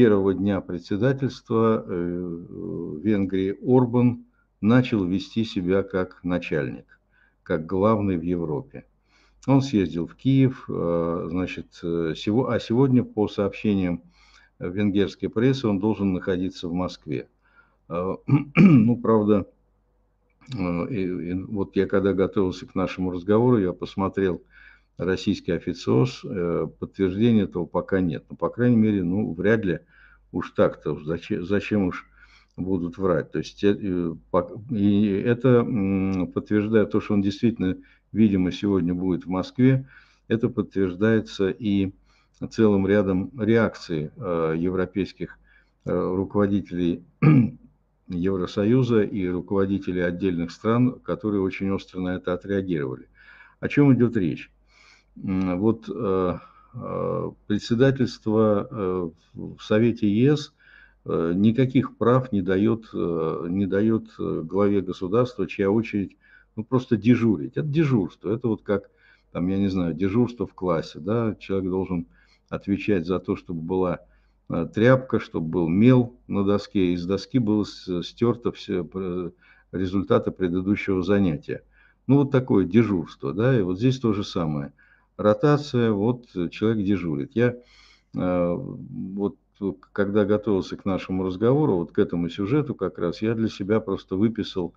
первого дня председательства э, Венгрии Орбан начал вести себя как начальник, как главный в Европе. Он съездил в Киев, э, значит, э, а сегодня, по сообщениям венгерской прессы, он должен находиться в Москве. Ну, правда, вот я когда готовился к нашему разговору, я посмотрел российский официоз. Э, подтверждения этого пока нет. Но, ну, по крайней мере, ну, вряд ли уж так-то, зачем, зачем уж будут врать. То есть э, э, и это подтверждает то, что он действительно, видимо, сегодня будет в Москве. Это подтверждается и целым рядом реакций европейских руководителей Евросоюза и руководителей отдельных стран, которые очень остро на это отреагировали. О чем идет речь? вот э, э, председательство э, в Совете ЕС никаких прав не дает, не дает главе государства, чья очередь ну, просто дежурить. Это дежурство, это вот как, там, я не знаю, дежурство в классе, да, человек должен отвечать за то, чтобы была тряпка, чтобы был мел на доске, из доски было стерто все результаты предыдущего занятия. Ну, вот такое дежурство, да, и вот здесь то же самое ротация, вот человек дежурит. Я э, вот когда готовился к нашему разговору, вот к этому сюжету как раз, я для себя просто выписал,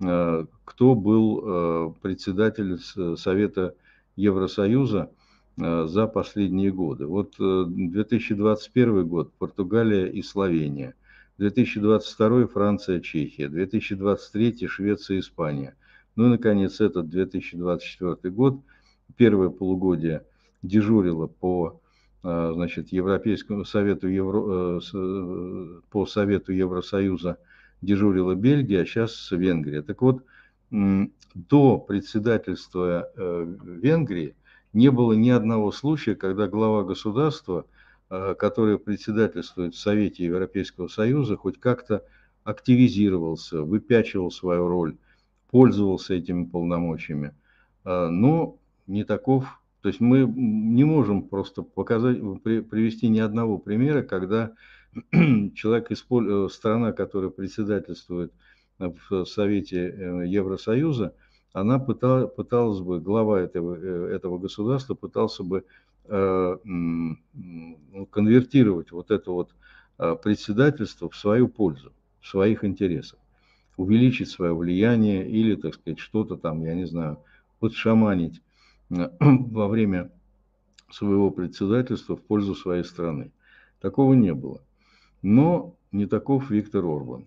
э, кто был э, председатель Совета Евросоюза за последние годы. Вот 2021 год – Португалия и Словения, 2022 – Франция, Чехия, 2023 – Швеция, Испания. Ну и, наконец, этот 2024 год – первое полугодие дежурила по э, значит, Европейскому совету, Евро, э, э, по совету Евросоюза дежурила Бельгия, а сейчас Венгрия. Так вот, до председательства Венгрии не было ни одного случая, когда глава государства, который председательствует в Совете Европейского Союза, хоть как-то активизировался, выпячивал свою роль, пользовался этими полномочиями. Но не таков. То есть мы не можем просто показать, привести ни одного примера, когда человек, э, страна, которая председательствует э, в Совете э, Евросоюза, она пыталась, пыталась бы, глава этого, этого государства пытался бы конвертировать вот это вот председательство в свою пользу, в своих интересах, увеличить свое влияние или, так сказать, что-то там, я не знаю, подшаманить во время своего председательства в пользу своей страны. Такого не было. Но не таков Виктор Орбан.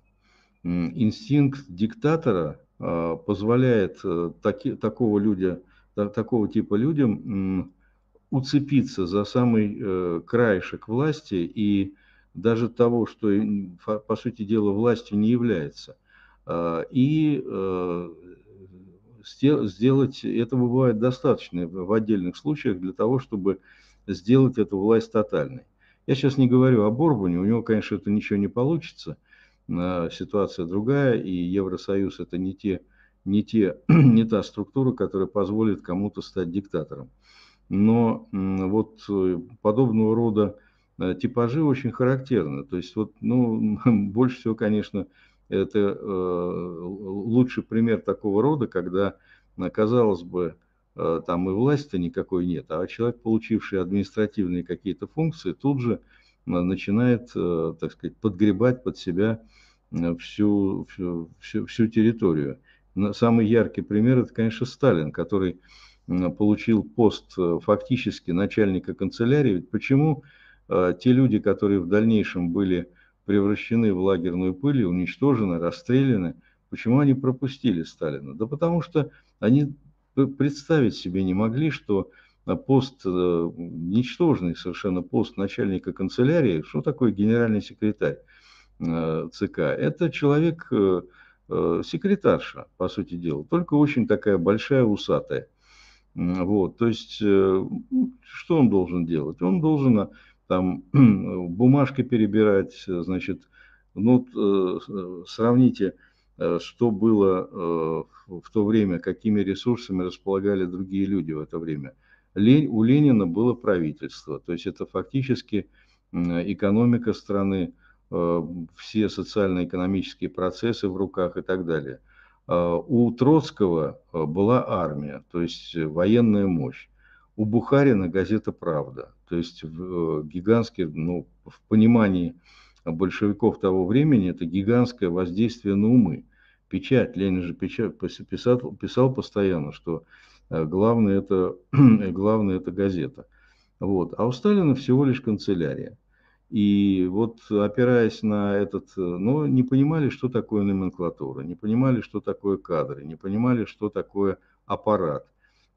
Инстинкт диктатора а, позволяет э, таки, такого, людя, такого типа людям уцепиться за самый э, краешек власти и даже того, что, по сути дела, властью не является, а, и э, сделать, этого бывает достаточно в отдельных случаях для того, чтобы сделать эту власть тотальной. Я сейчас не говорю о Борбане, у него, конечно, это ничего не получится, а, ситуация другая, и Евросоюз это не, те, не, те, не та структура, которая позволит кому-то стать диктатором. Но вот э, подобного рода э, типажи очень характерны. То есть вот, ну, больше всего, конечно, это э, лучший пример такого рода, когда, э, казалось бы, э, там и власти никакой нет, а человек, получивший административные какие-то функции, тут же начинает, так сказать, подгребать под себя всю, всю, всю, всю территорию. Самый яркий пример – это, конечно, Сталин, который получил пост фактически начальника канцелярии. Ведь почему те люди, которые в дальнейшем были превращены в лагерную пыль и уничтожены, расстреляны. Почему они пропустили Сталина? Да потому что они представить себе не могли, что э, пост, э, ничтожный совершенно пост начальника канцелярии, что такое генеральный секретарь э, ЦК? Это человек, секретарша, по сути дела, только очень такая большая, усатая. Вот, то есть, ну, что он должен делать? Он должен там э, бумажки перебирать, э, значит, ну, э, сравните, что было в то время, какими ресурсами располагали другие люди в это время. У Ленина было правительство, то есть это фактически экономика страны, все социально-экономические процессы в руках и так далее. А у Троцкого была армия, то есть военная мощь. У Бухарина газета «Правда». То есть в, э, гигантский, ну, в понимании большевиков того времени, это гигантское воздействие на умы. Печать, Ленин же печать, писал, писал постоянно, что э, главное это, главное это газета. Вот. А у Сталина всего лишь канцелярия. И вот опираясь на этот, ну, не понимали, что такое номенклатура, не понимали, что такое кадры, не понимали, что такое аппарат.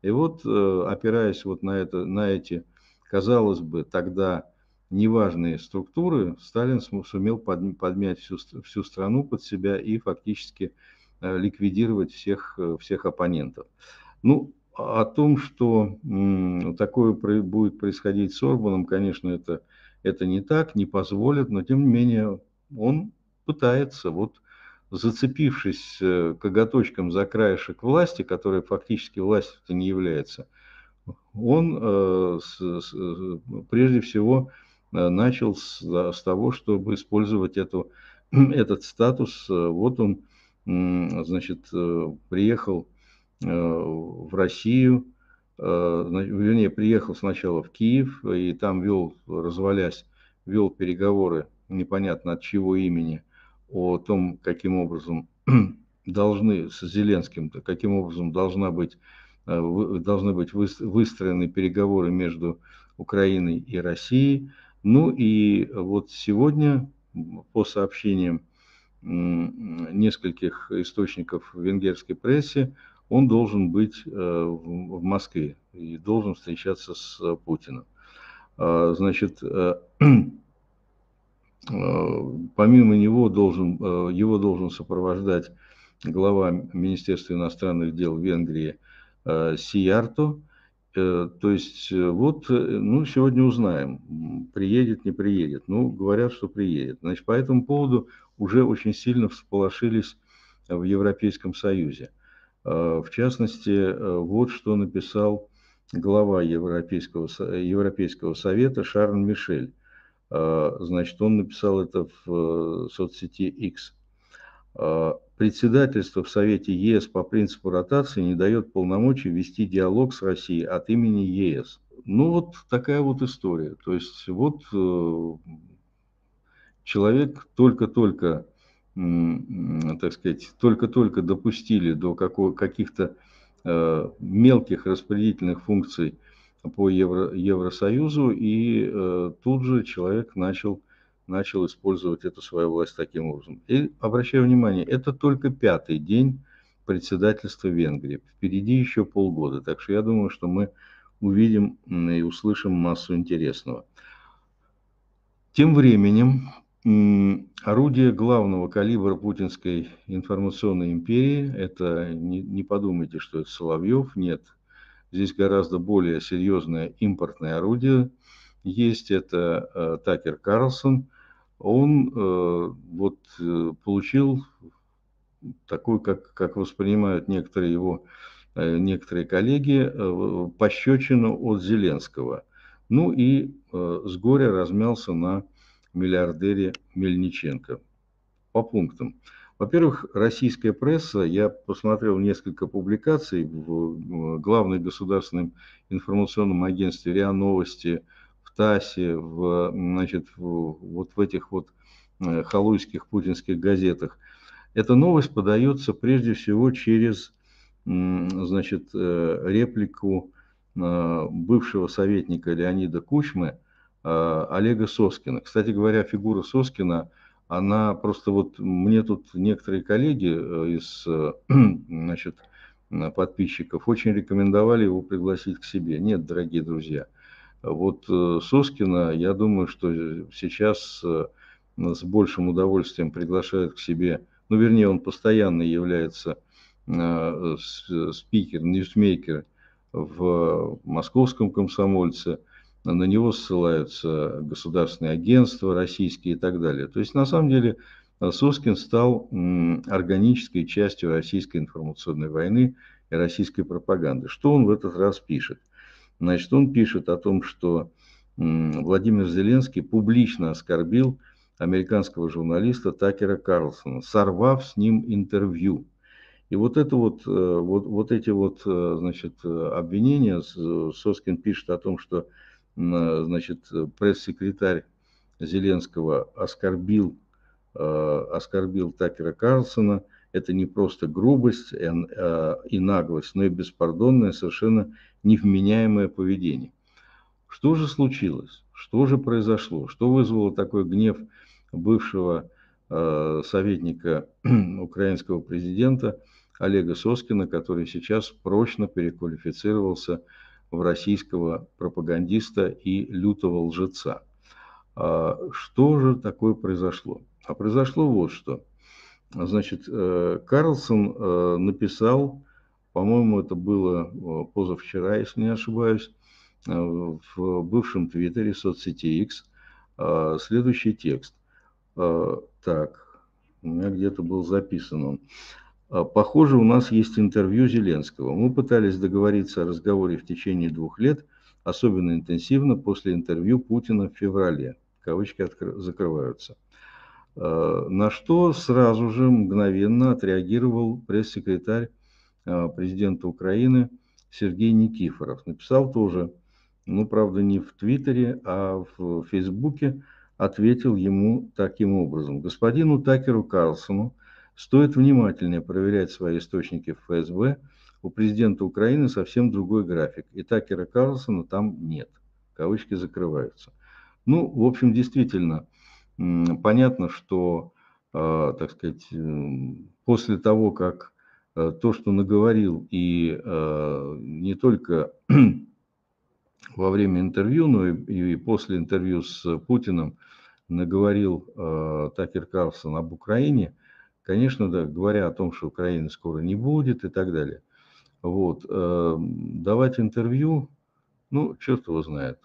И вот опираясь вот на, это, на эти казалось бы, тогда неважные структуры, Сталин сумел подмять всю, всю страну под себя и фактически э, ликвидировать всех, э, всех оппонентов. Ну, о том, что такое будет происходить с Орбаном, конечно, это, это не так, не позволит, но тем не менее он пытается, вот зацепившись э, коготочком за краешек власти, которая фактически властью не является, он э, э, прежде всего э, начал с того, чтобы использовать эту, этот статус. Вот он, значит, приехал в Россию, вернее, приехал сначала в Киев и там вел, развалясь, вел переговоры непонятно от чего имени, о том, каким образом должны с Зеленским, каким образом должна быть Э, э, должны быть выстроены переговоры между Украиной и Россией. Ну и вот сегодня, по сообщениям нескольких источников в венгерской прессе, он должен быть э, в Москве и должен встречаться с Путиным. А, значит, помимо него должен, его должен сопровождать глава Министерства иностранных дел Венгрии – Э, Сиярту. Э, то есть э, вот, ну, сегодня узнаем, приедет, не приедет. Ну, говорят, что приедет. Значит, по этому поводу уже очень сильно всполошились в Европейском Союзе. В частности, вот что написал глава Европейского, Европейского Совета Шарн Мишель. Значит, он написал это в соцсети X – Э, председательство в Совете ЕС по принципу ротации не дает полномочий вести диалог с Россией от имени ЕС. Ну вот такая вот история. То есть вот э, человек только-только, так сказать, только-только допустили до каких-то э, мелких распределительных функций по Евросоюзу, и тут же человек начал начал использовать эту свою власть таким образом. И обращаю внимание, это только пятый день председательства Венгрии. Впереди еще полгода, так что я думаю, что мы увидим и услышим массу интересного. Тем временем орудие главного калибра путинской информационной империи, это не, не подумайте, что это Соловьев, нет, здесь гораздо более серьезное импортное орудие есть, это э, Такер Карлсон – он э, вот э, получил такой, как, как воспринимают некоторые его э, некоторые коллеги, э, пощечину от Зеленского. Ну и э, с горя размялся на миллиардере Мельниченко. По пунктам. Во-первых, российская пресса, я посмотрел несколько публикаций в главном государственном информационном агентстве РИА Новости – ТАССе, в, значит, в, вот в этих вот э, халуйских путинских газетах. Эта новость подается прежде всего через значит, э, реплику э, бывшего советника Леонида Кучмы Олега Соскина. Кстати говоря, фигура Соскина, она просто вот мне тут некоторые коллеги из значит, подписчиков очень рекомендовали его пригласить к себе. Нет, дорогие друзья – вот э, Соскина, я думаю, что сейчас э, с большим удовольствием приглашают к себе, ну, вернее, он постоянно является э, спикер, ньюсмейкер в московском комсомольце, на него ссылаются государственные агентства российские и так далее. То есть, на самом деле, Соскин стал органической частью российской информационной войны и российской пропаганды. Что он в этот раз пишет? Значит, он пишет о том, что Владимир Зеленский публично оскорбил американского журналиста Такера Карлсона, сорвав с ним интервью. И вот, это вот, э, вот, вот эти вот э, значит, обвинения, Соскин пишет о том, что значит, пресс-секретарь Зеленского оскорбил, э, оскорбил Такера Карлсона – это не просто грубость э, э, и наглость, но и беспардонное, совершенно невменяемое поведение. Что же случилось? Что же произошло? Что вызвало такой гнев бывшего э, советника украинского президента Олега Соскина, который сейчас прочно переквалифицировался в российского пропагандиста и лютого лжеца. А, что же такое произошло? А произошло вот что – Значит, э, Карлсон э, написал, по-моему, это было э, позавчера, если не ошибаюсь, в бывшем твиттере соцсети X следующий текст. Так, у меня где-то был записан он. Похоже, у нас есть интервью Зеленского. Мы пытались договориться о разговоре в течение двух лет, особенно интенсивно после интервью Путина в феврале. Кавычки откр- закрываются. Э, на что сразу же мгновенно отреагировал пресс-секретарь э, президента Украины Сергей Никифоров. Написал тоже, ну, правда, не в Твиттере, а в Фейсбуке, ответил ему таким образом. Господину Такеру Карлсону стоит внимательнее проверять свои источники в ФСБ. У президента Украины совсем другой график, и Такера Карлсона там нет. Кавычки закрываются. Ну, в общем, действительно, понятно, что, а, так сказать, эм, после того, как э, то, что наговорил, и э, не только во время интервью, но и после интервью с э, Путиным наговорил Такер Карлсон об Украине, конечно, да, говоря о том, что Украины скоро не будет и так далее. Вот, эм, давать интервью, ну, черт его знает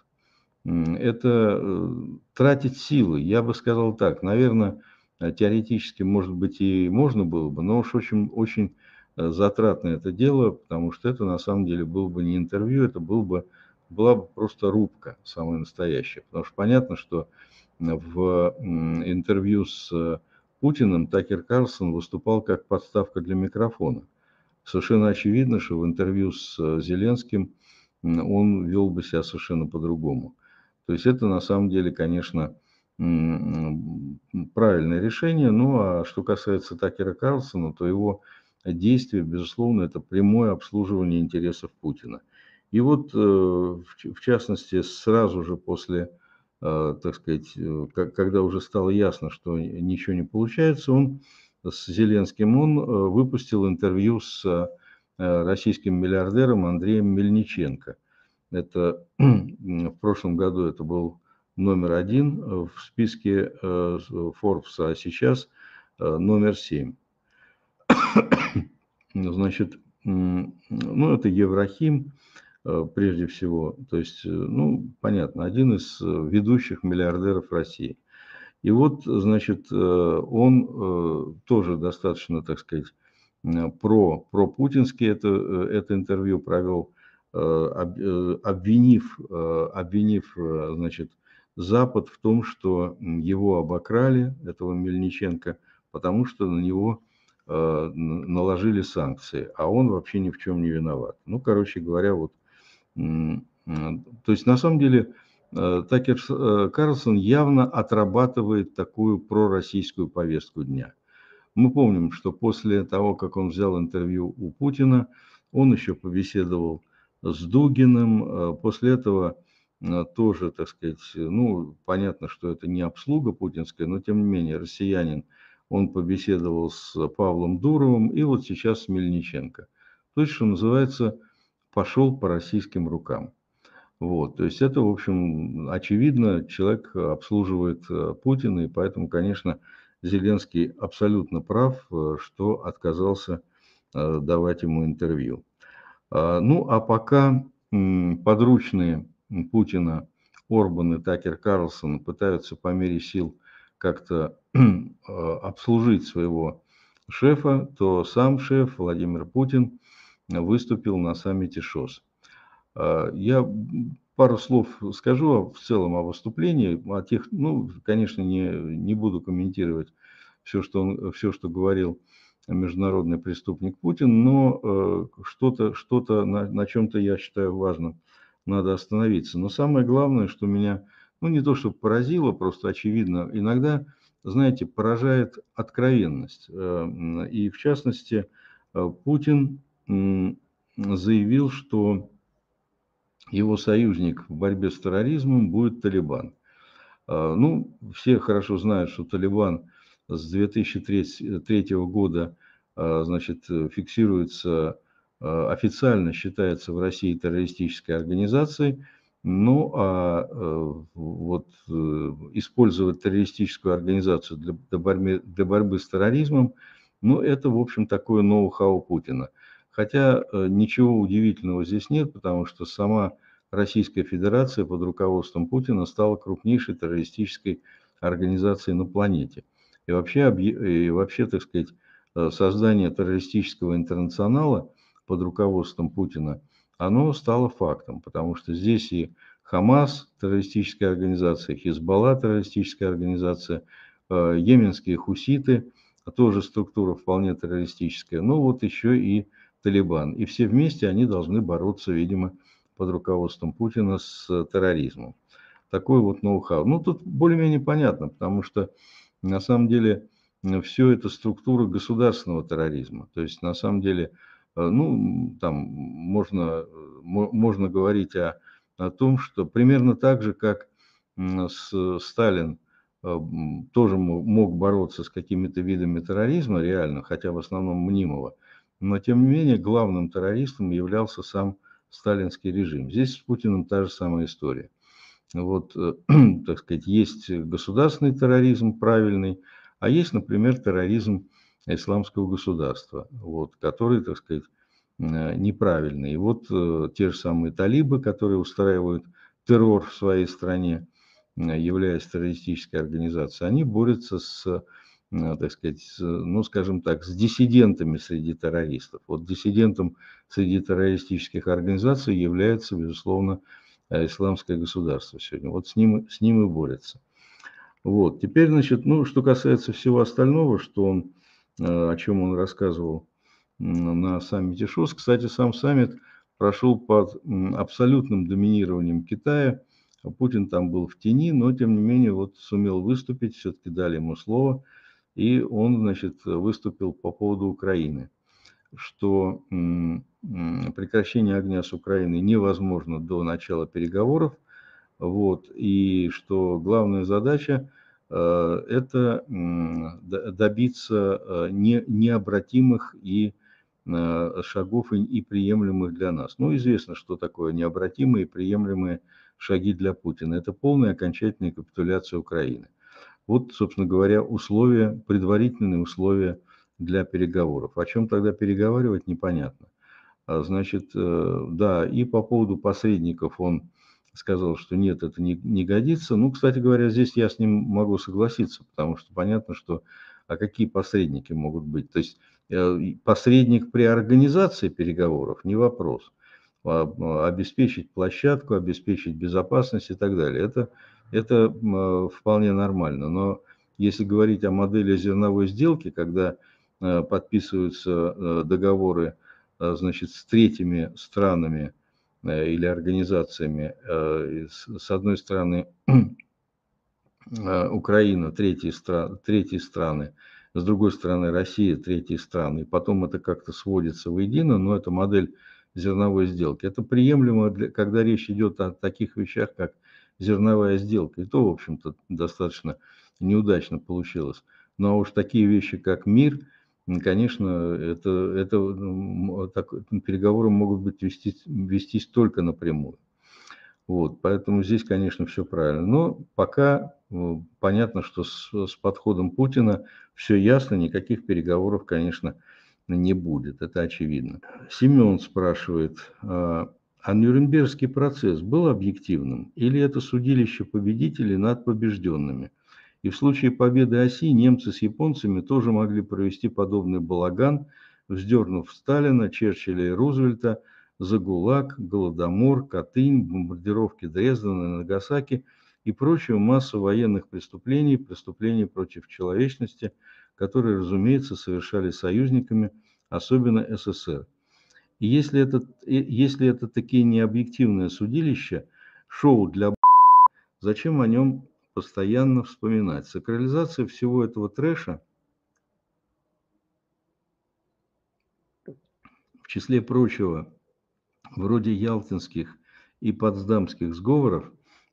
это э, тратить силы. Я бы сказал так, наверное, э, теоретически, может быть, и можно было бы, но уж очень, очень э, затратно это дело, потому что это на самом деле было бы не интервью, это был бы, была бы просто рубка самая настоящая. Потому что понятно, что в интервью с Путиным Такер Карлсон выступал как подставка для микрофона. Совершенно очевидно, что в интервью с Зеленским он вел бы себя совершенно по-другому. То есть это на самом деле, конечно, правильное решение. Ну а что касается Такера Карлсона, то его действие, безусловно, это прямое обслуживание интересов Путина. И вот, э, в частности, сразу же после, э, так сказать, э, когда уже стало ясно, что ничего не получается, он с Зеленским, он выпустил интервью с российским миллиардером Андреем Мельниченко – это в прошлом году это был номер один э, в списке э, Forbes, а сейчас э, номер семь. Ну, значит, ну, это Еврахим прежде всего. То есть, ну, понятно, один из ведущих миллиардеров России. И вот, значит, он тоже достаточно, так сказать, про, про путинский это, это интервью провел. Э, э, обвинив, э, обвинив значит, Запад в том, что его обокрали, этого Мельниченко, потому что на него наложили санкции, а он вообще ни в чем не виноват. Ну, короче говоря, вот... То есть, на самом деле, Такер Карлсон явно отрабатывает такую пророссийскую повестку дня. Мы помним, что после того, как он взял интервью у Путина, он еще побеседовал с с Дугиным. Э, после этого э, тоже, так сказать, ну, понятно, что это не обслуга путинская, но тем не менее россиянин, он побеседовал с Павлом Дуровым и вот сейчас с Мельниченко. То есть, что называется, пошел по российским рукам. Вот, то есть это, в общем, очевидно, человек обслуживает э, Путина, и поэтому, конечно, Зеленский абсолютно прав, что отказался давать ему интервью. А, ну а пока подручные Путина Орбан и Такер Карлсон пытаются по мере сил как-то а, обслужить своего шефа, то сам шеф Владимир Путин выступил на саммите ШОС. А, я пару слов скажу в целом о выступлении, о тех, ну, конечно, не, не буду комментировать все, что он, все, что говорил международный преступник Путин, но э, что-то, что-то на, на чем-то я считаю важно, надо остановиться. Но самое главное, что меня, ну не то что поразило, просто очевидно, иногда, знаете, поражает откровенность. Э, и в частности, э, Путин заявил, что его союзник в борьбе с терроризмом будет Талибан. Ну, все хорошо знают, что Талибан с 2003 э, года э, значит, э, фиксируется, официально считается в России террористической организацией, ну а вот использовать террористическую организацию для, для, борьбы, для борьбы с терроризмом, ну это, в общем, такое ноу-хау Путина. Хотя ничего удивительного здесь нет, потому что сама Российская Федерация под руководством Путина стала крупнейшей террористической организацией на планете – и вообще, и вообще, так сказать, э, создание террористического интернационала под руководством Путина, оно стало фактом, потому что здесь и Хамас – террористическая организация, Хизбалла – террористическая организация, йеменские э, хуситы – тоже структура вполне террористическая, Ну вот еще и Талибан. И все вместе они должны бороться, видимо, под руководством Путина с э, терроризмом. Такой вот ноу-хау. Ну, тут более-менее понятно, потому что на самом деле все это структура государственного терроризма. То есть на самом деле, э, ну, там можно, э, можно говорить о, о том, что примерно так же, как с э, Сталин тоже мог бороться с какими-то видами терроризма реально, хотя в основном мнимого, но тем не менее главным террористом являлся сам сталинский режим. Здесь с Путиным та же самая история. Вот, э, так сказать, есть государственный терроризм правильный, а есть, например, терроризм исламского государства, вот, который, так сказать, э, неправильный. И вот э, те же самые талибы, которые устраивают террор в своей стране, являясь террористической организацией, они борются с, так сказать, ну, скажем так, с диссидентами среди террористов. Вот диссидентом среди террористических организаций является, безусловно, Э, исламское государство сегодня. Вот с ним, с ним и борется. Вот. Теперь, значит, ну, что касается всего остального, что он, э, о чем он рассказывал на саммите ШОС. Кстати, сам саммит прошел под абсолютным доминированием Китая. Путин там был в тени, но, тем не менее, вот сумел выступить, все-таки дали ему слово. И он, значит, выступил по поводу Украины что прекращение огня с Украиной невозможно до начала переговоров, вот, и что главная задача э, это добиться э, не, необратимых и э, шагов и приемлемых для нас. Ну, известно, что такое необратимые и приемлемые шаги для Путина. Это полная окончательная капитуляция Украины. Вот, собственно говоря, условия, предварительные условия для переговоров. О чем тогда переговаривать, непонятно. А, значит, э, да, и по поводу посредников он сказал, что нет, это не, не годится. Ну, кстати говоря, здесь я с ним могу согласиться, потому что понятно, что а какие посредники могут быть? То есть э, посредник при организации переговоров не вопрос. А, обеспечить площадку, обеспечить безопасность и так далее. Это, это э, вполне нормально. Но если говорить о модели зерновой сделки, когда Э, подписываются э, договоры э, значит, с третьими странами или организациями. С одной стороны, Украина, третьи, третьи страны, с другой стороны, Россия, третьи страны. И потом это как-то сводится воедино, но это модель зерновой сделки. Это приемлемо, для, когда речь идет о таких вещах, как зерновая сделка. И то, в общем-то, достаточно неудачно получилось. Но ну, а уж такие вещи, как мир – Конечно, это, это так, переговоры могут быть вестись, вестись только напрямую. Вот, поэтому здесь, конечно, все правильно. Но пока э, понятно, что с, с подходом Путина все ясно, никаких переговоров, конечно, не будет. Это очевидно. Семен спрашивает, а, а Нюрнбергский процесс был объективным или это судилище победителей над побежденными – и в случае победы оси немцы с японцами тоже могли провести подобный балаган, вздернув Сталина, Черчилля и Рузвельта за ГУЛАГ, Голодомор, Катынь, бомбардировки Дрездена и Нагасаки и прочую массу военных преступлений, преступлений против человечности, которые, разумеется, совершали союзниками, особенно СССР. И если это, если это такие необъективное судилище шоу для зачем о нем постоянно вспоминать. Сакрализация всего этого трэша, в числе прочего, вроде ялтинских и потсдамских сговоров,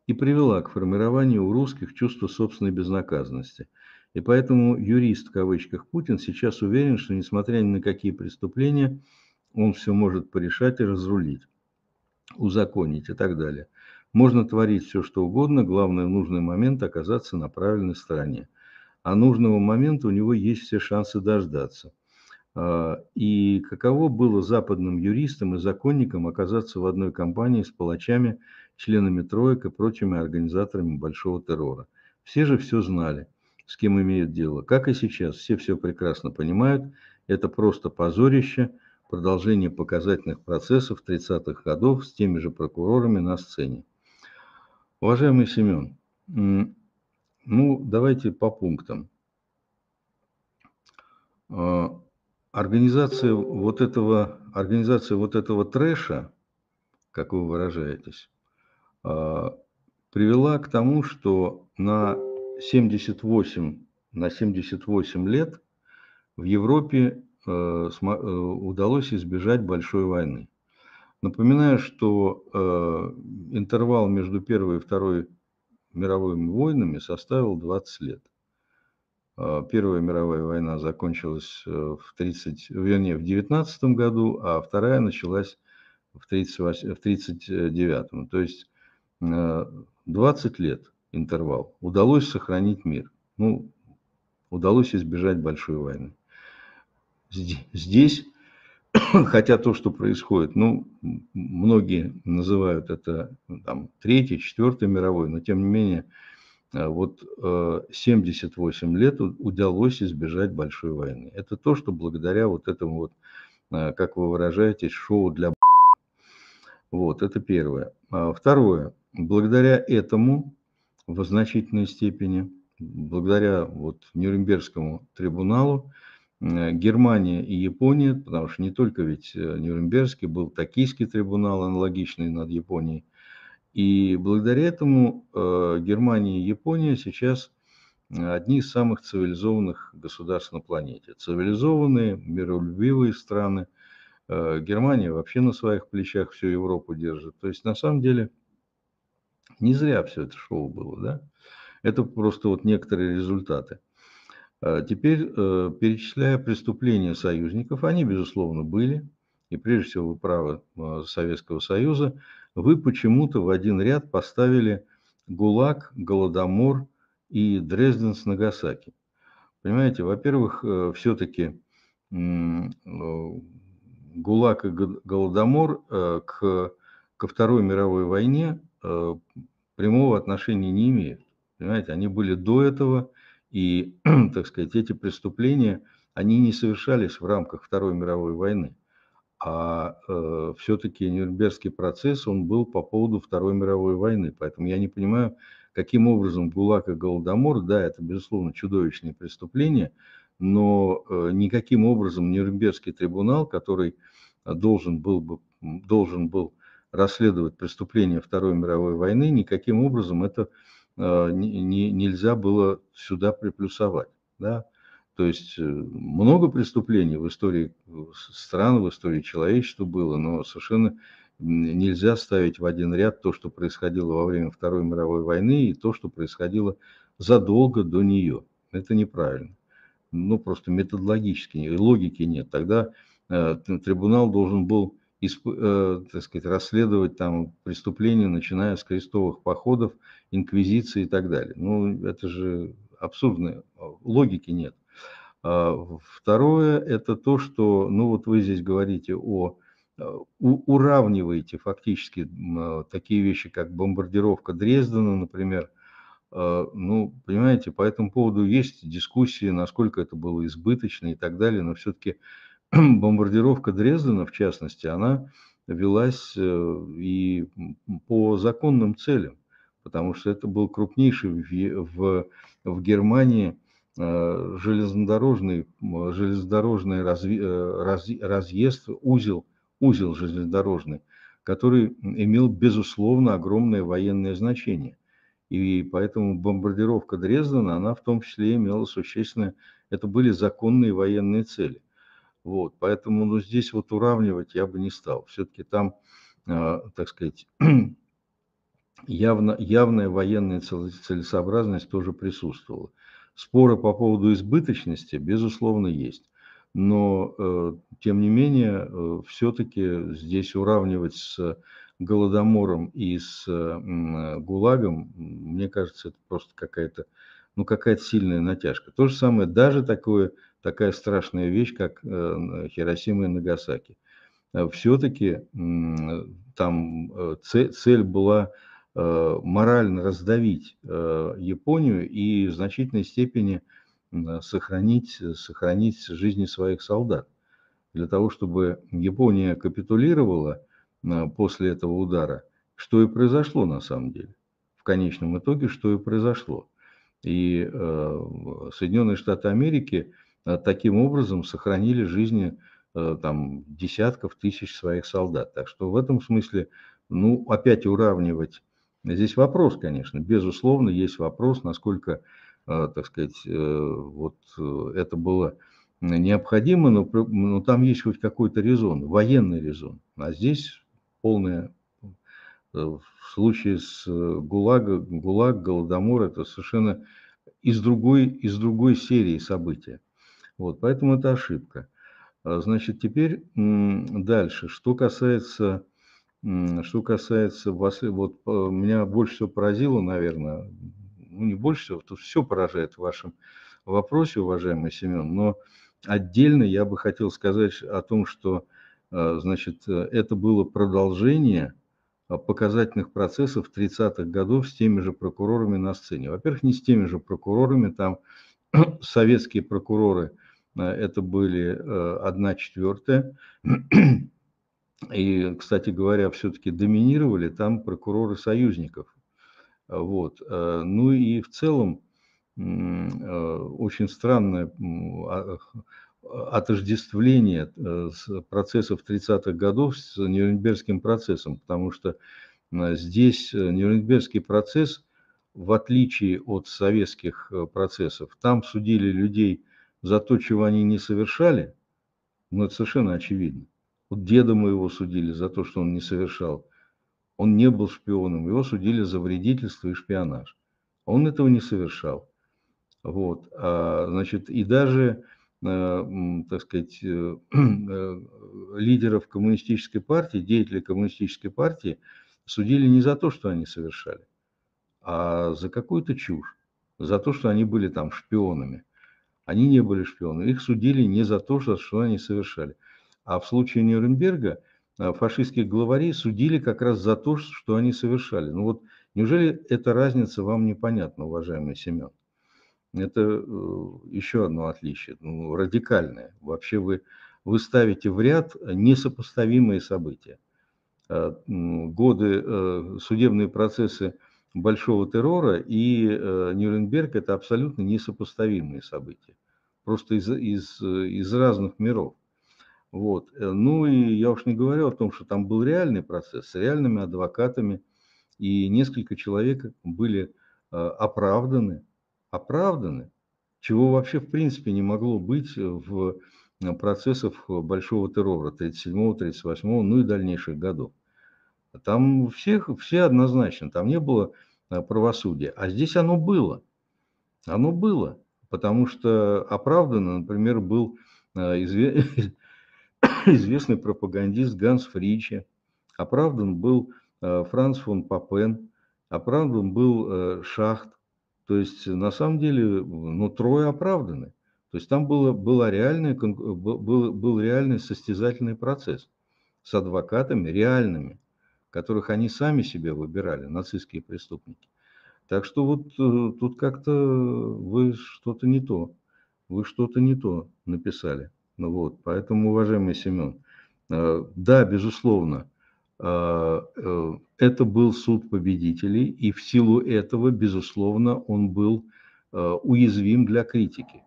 и привела к формированию у русских чувства собственной безнаказанности. И поэтому юрист, в кавычках, Путин сейчас уверен, что несмотря ни на какие преступления, он все может порешать и разрулить, узаконить и так далее – можно творить все, что угодно, главное в нужный момент оказаться на правильной стороне. А нужного момента у него есть все шансы дождаться. А, и каково было западным юристам и законникам оказаться в одной компании с палачами, членами троек и прочими организаторами большого террора? Все же все знали, с кем имеют дело. Как и сейчас, все все прекрасно понимают. Это просто позорище, продолжение показательных процессов 30-х годов с теми же прокурорами на сцене. Уважаемый Семен, ну давайте по пунктам. А, организация вот этого, организация вот этого трэша, как вы выражаетесь, а, привела к тому, что на 78, на 78 лет в Европе э, э, удалось избежать большой войны. Напоминаю, что э, интервал между Первой и Второй мировыми войнами составил 20 лет. Э, Первая мировая война закончилась э, в 30, вернее, в 19 году, а вторая началась в 38, в 39. То есть 20 э, лет интервал. Удалось сохранить мир. Ну, удалось избежать большой войны. Здесь Хотя то, что происходит, ну, многие называют это ну, там, Третьей, Четвертой мировой, но тем не менее, э, вот 78 э, лет удалось избежать большой войны. Это то, что благодаря вот этому вот, э, как вы выражаетесь, шоу для Вот, это первое. А второе. Благодаря этому в значительной степени, благодаря вот Нюрнбергскому трибуналу, Э, Германия и Япония, потому что не только ведь э, Нюрнбергский, был Токийский трибунал аналогичный над Японией. И благодаря этому э, Германия и Япония сейчас одни из самых цивилизованных государств на планете. Цивилизованные, миролюбивые страны. Германия вообще на своих плечах всю Европу держит. То есть на самом деле не зря все это шоу было, да? Это просто вот некоторые результаты. Э, теперь, э, перечисляя преступления союзников, они, безусловно, были, и прежде всего вы правы э, Советского Союза, вы почему-то в один ряд поставили ГУЛАГ, Голодомор и Дрезден с Нагасаки. Понимаете, во-первых, все-таки ГУЛАГ и Голодомор к, ко Второй мировой войне прямого отношения не имеют. Понимаете, они были до этого, и, так сказать, эти преступления, они не совершались в рамках Второй мировой войны, а э, все-таки Нюрнбергский процесс, он был по поводу Второй мировой войны. Поэтому я не понимаю, каким образом ГУЛАГ и Голодомор, да, это, безусловно, чудовищные преступления, но э, никаким образом Нюрнбергский трибунал, который должен был, бы, должен был расследовать преступления Второй мировой войны, никаким образом это а, не, не, нельзя было сюда приплюсовать. Да? То есть э, много преступлений в истории стран, в истории человечества было, но совершенно нельзя ставить в один ряд то, что происходило во время Второй мировой войны и то, что происходило задолго до нее. Это неправильно. Ну, просто методологически, логики нет. Тогда э, трибунал должен был исп, э, так сказать, расследовать там преступления, начиная с крестовых походов, инквизиции и так далее. Ну, это же абсурдно, э, логики нет. А, второе – это то, что, ну вот вы здесь говорите о, э, уравниваете фактически такие вещи, как бомбардировка Дрездена, например, а, ну, понимаете, по этому поводу есть дискуссии, насколько это было избыточно и так далее, но все-таки бомбардировка Дрездена, в частности, она велась э, и по законным целям, потому что это был крупнейший в, в, в Германии э, железнодорожный, железнодорожный разви, э, раз, разъезд, узел, узел железнодорожный, который имел, безусловно, огромное военное значение. И поэтому бомбардировка Дрездена, она в том числе имела существенное, это были законные военные цели. Вот, поэтому ну, здесь вот уравнивать я бы не стал. Все-таки там, э, так сказать, явно, явная военная целесообразность тоже присутствовала. Споры по поводу избыточности, безусловно, есть. Но, э, тем не менее, э, все-таки здесь уравнивать с Голодомором и с э, Гулагом, мне кажется, это просто какая-то ну, какая-то сильная натяжка. То же самое, даже такое, такая страшная вещь, как э, Хиросима и Нагасаки. Э, Все-таки там э, цель была морально раздавить Японию и в значительной степени сохранить, сохранить жизни своих солдат. Для того, чтобы Япония капитулировала после этого удара, что и произошло на самом деле. В конечном итоге, что и произошло. И э, Соединенные Штаты Америки э, таким образом сохранили жизни э, там, десятков тысяч своих солдат. Так что в этом смысле, ну, опять уравнивать, здесь вопрос, конечно, безусловно, есть вопрос, насколько, так сказать, вот это было необходимо, но, но там есть хоть какой-то резон, военный резон. А здесь полная Э, в случае с э, ГУЛАГа, ГУЛАГ, Голодомор – это совершенно из другой, из другой серии события. Вот, поэтому это ошибка. А, значит, теперь дальше. Что касается, что касается вас, вот э, меня больше всего поразило, наверное, ну не больше всего, тут все поражает в вашем вопросе, уважаемый Семен, но отдельно я бы хотел сказать о том, что, значит, это было продолжение – а, показательных процессов 30-х годов с теми же прокурорами на сцене. Во-первых, не с теми же прокурорами, там советские прокуроры, а, это были 1 э, четвертая. И, кстати говоря, все-таки доминировали там прокуроры союзников. Вот. Э, ну и в целом э, очень странное отождествление э, процессов 30-х годов с Нюрнбергским процессом, потому что э, здесь э, Нюрнбергский процесс, в отличие от советских процессов, там судили людей за то, чего они не совершали, но это совершенно очевидно. Вот деда моего судили за то, что он не совершал. Он не был шпионом, его судили за вредительство и шпионаж. Он этого не совершал. Вот, а, значит, и даже Э, так сказать, э, э, лидеров коммунистической партии, деятелей коммунистической партии, судили не за то, что они совершали, а за какую-то чушь, за то, что они были там шпионами. Они не были шпионами, их судили не за то, что что они совершали. А в случае Нюрнберга фашистских главарей судили как раз за то, что они совершали. Ну вот неужели эта разница вам непонятна, уважаемый Семен? это э, еще одно отличие, ну, радикальное. Вообще вы, вы ставите в ряд несопоставимые события. А, годы, э, судебные процессы большого террора и э, Нюрнберг – это абсолютно несопоставимые события. Просто из, из, из разных миров. Вот. Ну и я уж не говорю о том, что там был реальный процесс с реальными адвокатами, и несколько человек были оправданы – оправданы, чего вообще в принципе не могло быть э, в э, процессах э, большого террора 37-38, ну и дальнейших годов. Там всех, все однозначно, там не было правосудия. А здесь оно было. Оно было. Потому что оправданно, например, был известный пропагандист Ганс Фриче, оправдан был Франц фон Папен, оправдан был Шахт, то есть, на самом деле, ну, трое оправданы. То есть там было, было реальное, э, был, был реальный состязательный процесс с адвокатами реальными, которых они сами себе выбирали, нацистские преступники. Так что вот э, тут как-то вы что-то не то, вы что-то не то написали. Ну вот, поэтому, уважаемый Семен, э, да, безусловно, а, э, это был суд победителей, и в силу этого, безусловно, он был а, уязвим для критики.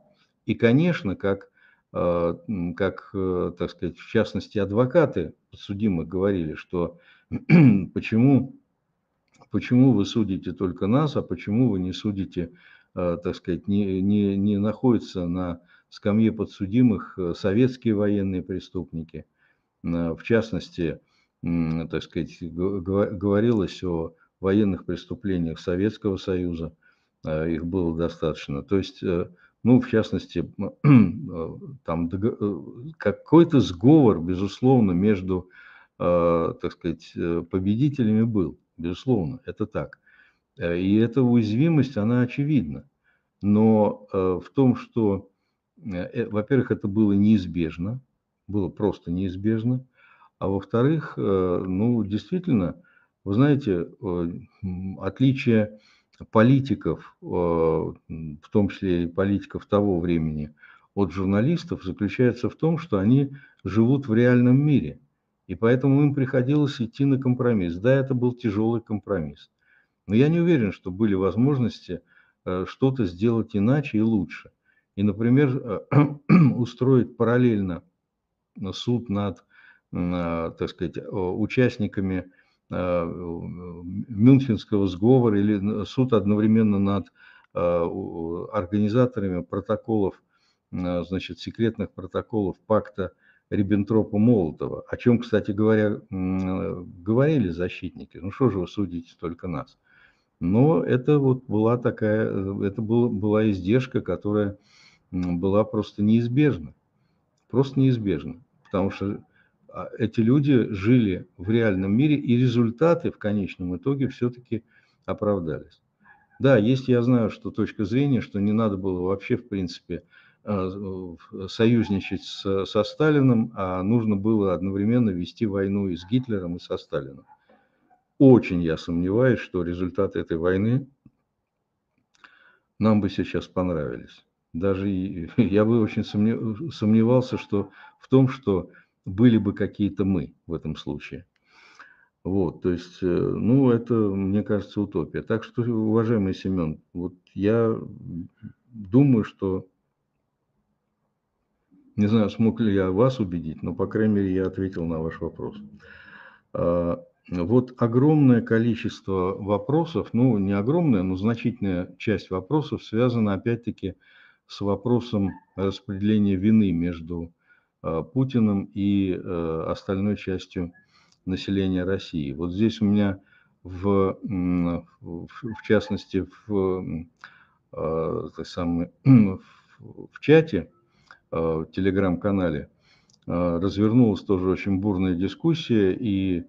И, конечно, как, а, как э, так сказать, в частности, адвокаты подсудимых говорили, что почему, почему вы судите только нас, а почему вы не судите, так сказать, не, не, не находятся на скамье подсудимых э, советские военные преступники, в частности, так сказать, говорилось о военных преступлениях Советского Союза, э, их было достаточно. То есть, э, ну, в частности, э, там какой-то сговор, безусловно, между, так сказать, победителями был, безусловно, это так. И эта уязвимость, она очевидна. Но в том, что, во-первых, это было неизбежно, было просто неизбежно – а во-вторых, э, ну, действительно, вы знаете, э, отличие политиков, э, в том числе и политиков того времени, от журналистов заключается в том, что они живут в реальном мире. И поэтому им приходилось идти на компромисс. Да, это был тяжелый компромисс. Но я не уверен, что были возможности что-то сделать иначе и лучше. И, например, устроить параллельно суд над а, так сказать, участниками а, Мюнхенского сговора или суд одновременно над а, организаторами протоколов, значит, секретных протоколов пакта Риббентропа-Молотова, о чем, кстати говоря, говорили защитники. Ну что же вы судите только нас? Но это вот была такая, э, это был, была издержка, которая была просто неизбежна. Просто неизбежна. Потому что а, эти люди жили в реальном мире, и результаты в конечном итоге все-таки оправдались. Да, есть, я знаю, что точка зрения, что не надо было вообще, в принципе, э, союзничать с, со Сталиным, а нужно было одновременно вести войну и с Гитлером, и со Сталином. Очень я сомневаюсь, что результаты этой войны нам бы сейчас понравились. Даже я бы очень сомневался что в том, что были бы какие-то мы в этом случае. Вот, то есть, э, ну, это, мне кажется, утопия. Так что, уважаемый Семен, вот я думаю, что, не знаю, смог ли я вас убедить, но, по крайней мере, я ответил на ваш вопрос. А, вот огромное количество вопросов, ну, не огромное, но значительная часть вопросов связана, опять-таки, с вопросом распределения вины между Э, Путиным и э, остальной частью населения России. Вот здесь у меня в, в частности в, э, в чате, в телеграм-канале развернулась тоже очень бурная дискуссия, и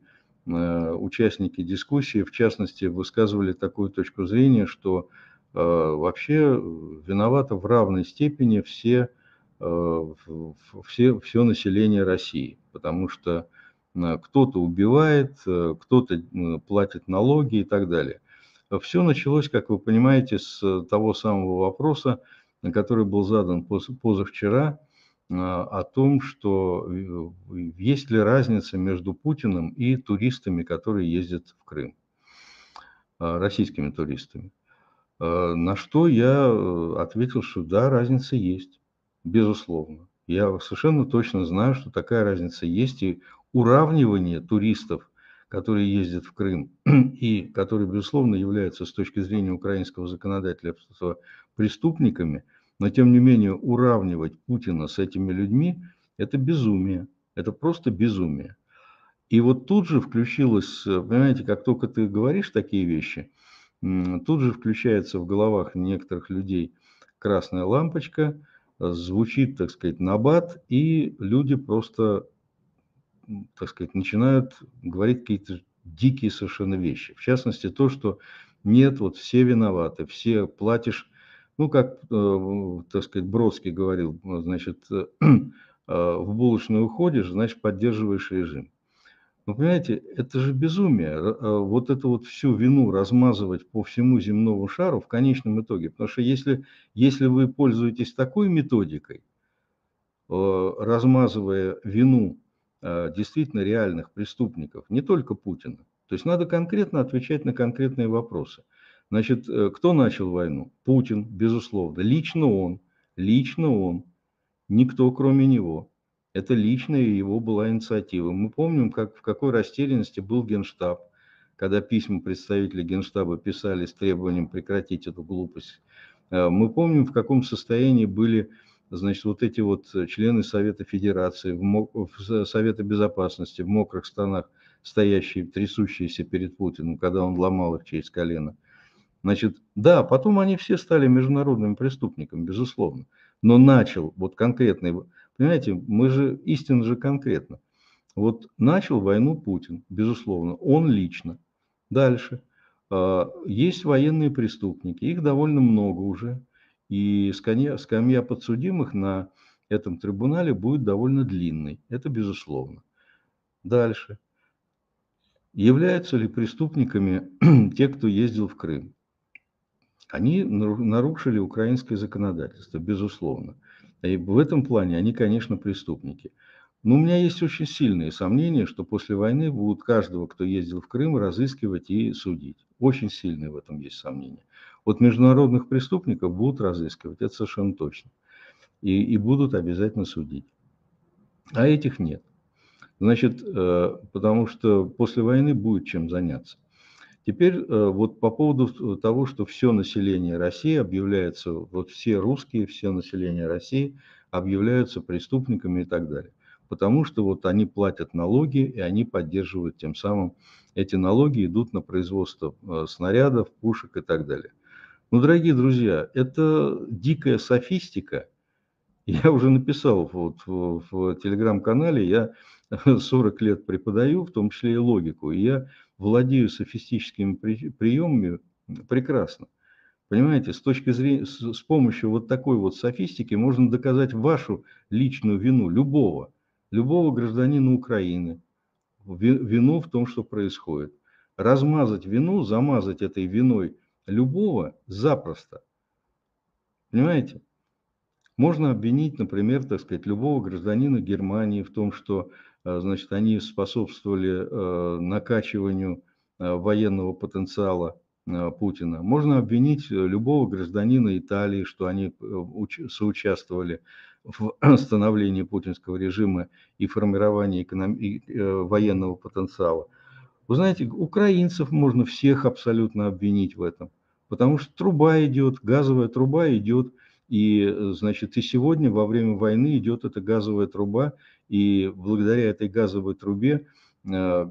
участники дискуссии, в частности, высказывали такую точку зрения, что вообще виноваты в равной степени все Э, все, все население России, потому что э, кто-то убивает, э, кто-то платит налоги и так далее. Все началось, как вы понимаете, с того самого вопроса, который был задан позавчера, о том, что есть ли разница между Путиным и туристами, которые ездят в Крым, российскими туристами. На что я ответил, что да, разница есть безусловно. Я совершенно точно знаю, что такая разница есть, и уравнивание туристов, которые ездят в Крым и которые, безусловно, являются с точки зрения украинского законодательства преступниками, но тем не менее уравнивать Путина с этими людьми – это безумие, это просто безумие. И вот тут же включилось, понимаете, как только ты говоришь такие вещи, тут же включается в головах некоторых людей красная лампочка – звучит, так сказать, набат, и люди просто, так сказать, начинают говорить какие-то дикие совершенно вещи. В частности, то, что нет, вот все виноваты, все платишь, ну, как, э, так сказать, Бродский говорил, э, значит, э, в булочную уходишь, значит, поддерживаешь режим. Вы ну, понимаете, это же безумие. Э, э, вот это вот всю вину размазывать по всему земному шару в конечном итоге. Потому что если, если вы пользуетесь такой методикой, э, размазывая вину действительно реальных преступников, не только Путина, то есть надо конкретно отвечать на конкретные вопросы. Значит, кто начал войну? Путин, безусловно. Лично он, лично он, никто кроме него. Это личная его была инициатива. Мы помним, как, в какой растерянности был Генштаб, когда письма представителей Генштаба писали с требованием прекратить эту глупость. Э, мы помним, в каком состоянии были значит, вот эти вот члены Совета Федерации, в в Совета Безопасности в мокрых штанах, стоящие, трясущиеся перед Путиным, когда он ломал их через колено. Значит, да, потом они все стали международными преступниками, безусловно. Но начал вот конкретный Понимаете, мы же, истинно же конкретно. Вот начал войну Путин, безусловно, он лично. Дальше. А, есть военные преступники, их довольно много уже. И скамья подсудимых на этом трибунале будет довольно длинной. Это безусловно. Дальше. Являются ли преступниками те, кто ездил в Крым? Они нарушили украинское законодательство, безусловно. И в этом плане они, конечно, преступники. Но у меня есть очень сильные сомнения, что после войны будут каждого, кто ездил в Крым, разыскивать и судить. Очень сильные в этом есть сомнения. Вот международных преступников будут разыскивать, это совершенно точно. И, и будут обязательно судить. А этих нет. Значит, э, потому что после войны будет чем заняться. Теперь э, вот по поводу э, того, что все население России объявляется, вот все русские, все население России объявляются преступниками и так далее. Потому что вот они платят налоги, и они поддерживают тем самым, эти налоги идут на производство э, снарядов, пушек и так далее. Ну, дорогие друзья, это дикая софистика. Я уже написал вот в, в телеграм-канале, я 40 лет преподаю, в том числе и логику, и я владею софистическими приемами прекрасно. Понимаете, с точки зрения, с помощью вот такой вот софистики можно доказать вашу личную вину любого, любого гражданина Украины, вину в том, что происходит. Размазать вину, замазать этой виной любого запросто. Понимаете? Можно обвинить, например, так сказать, любого гражданина Германии в том, что Э, значит, они способствовали э, накачиванию э, военного потенциала Путина. Можно обвинить любого гражданина Италии, что они соучаствовали в становлении путинского режима и формировании эконом... и, э, военного потенциала. Вы знаете, украинцев можно всех абсолютно обвинить в этом, потому что труба идет, газовая труба идет, и, значит, и сегодня во время войны идет эта газовая труба, и благодаря этой газовой трубе э,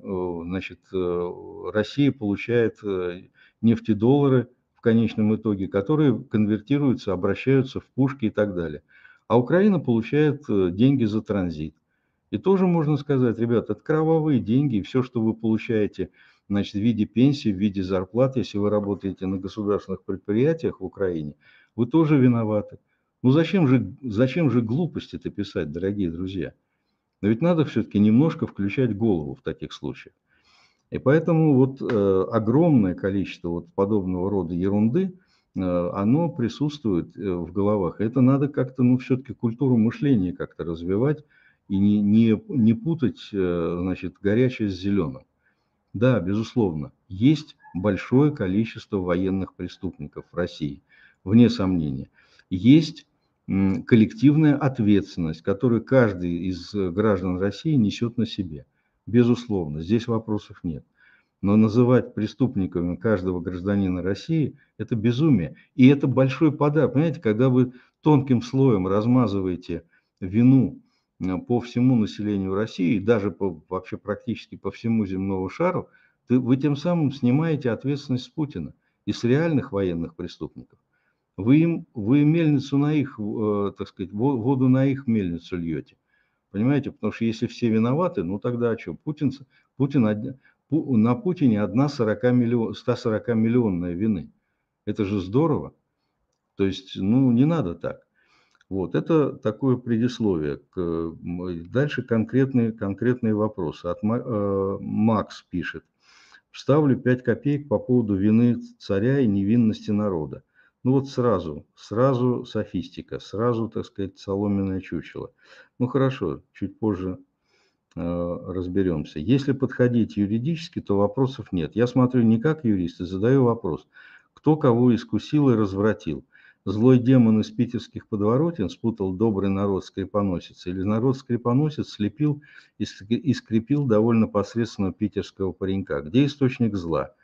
значит, э, Россия получает э, нефтедоллары в конечном итоге, которые конвертируются, обращаются в пушки и так далее. А Украина получает деньги за транзит. И тоже можно сказать, ребят, это кровавые деньги, и все, что вы получаете значит, в виде пенсии, в виде зарплат, если вы работаете на государственных предприятиях в Украине, вы тоже виноваты. Ну зачем же, зачем же глупости это писать, дорогие друзья? Но ведь надо все-таки немножко включать голову в таких случаях. И поэтому вот э, огромное количество вот подобного рода ерунды, э, оно присутствует э, в головах. Это надо как-то, ну, все-таки культуру мышления как-то развивать и не, не, не путать, э, значит, горячее с зеленым. Да, безусловно, есть большое количество военных преступников в России, вне сомнения. Есть коллективная ответственность, которую каждый из э, граждан России несет на себе. Безусловно, здесь вопросов нет. Но называть преступниками каждого гражданина России – это безумие. И это большой подарок. Понимаете, когда вы тонким слоем размазываете вину э, по всему населению России, даже по, вообще практически по всему земному шару, ты, вы тем самым снимаете ответственность с Путина и с реальных военных преступников. Вы им, вы мельницу на их, э, так сказать, воду на их мельницу льете. Понимаете, потому что если все виноваты, ну тогда что? Путин, Путин на Путине одна 40 миллион, 140 миллионная вины. Это же здорово. То есть, ну, не надо так. Вот, это такое предисловие. Дальше конкретные, конкретные вопросы. От э, Макс пишет. Вставлю 5 копеек по поводу вины царя и невинности народа. Ну вот сразу, сразу софистика, сразу, так сказать, соломенное чучело. Ну хорошо, чуть позже э, разберемся. Если подходить юридически, то вопросов нет. Я смотрю не как юрист и а задаю вопрос. Кто кого искусил и развратил? Злой демон из питерских подворотен спутал добрый народ скрипоносец, или народ скрипоносец слепил и скрепил довольно посредственно питерского паренька? Где источник зла?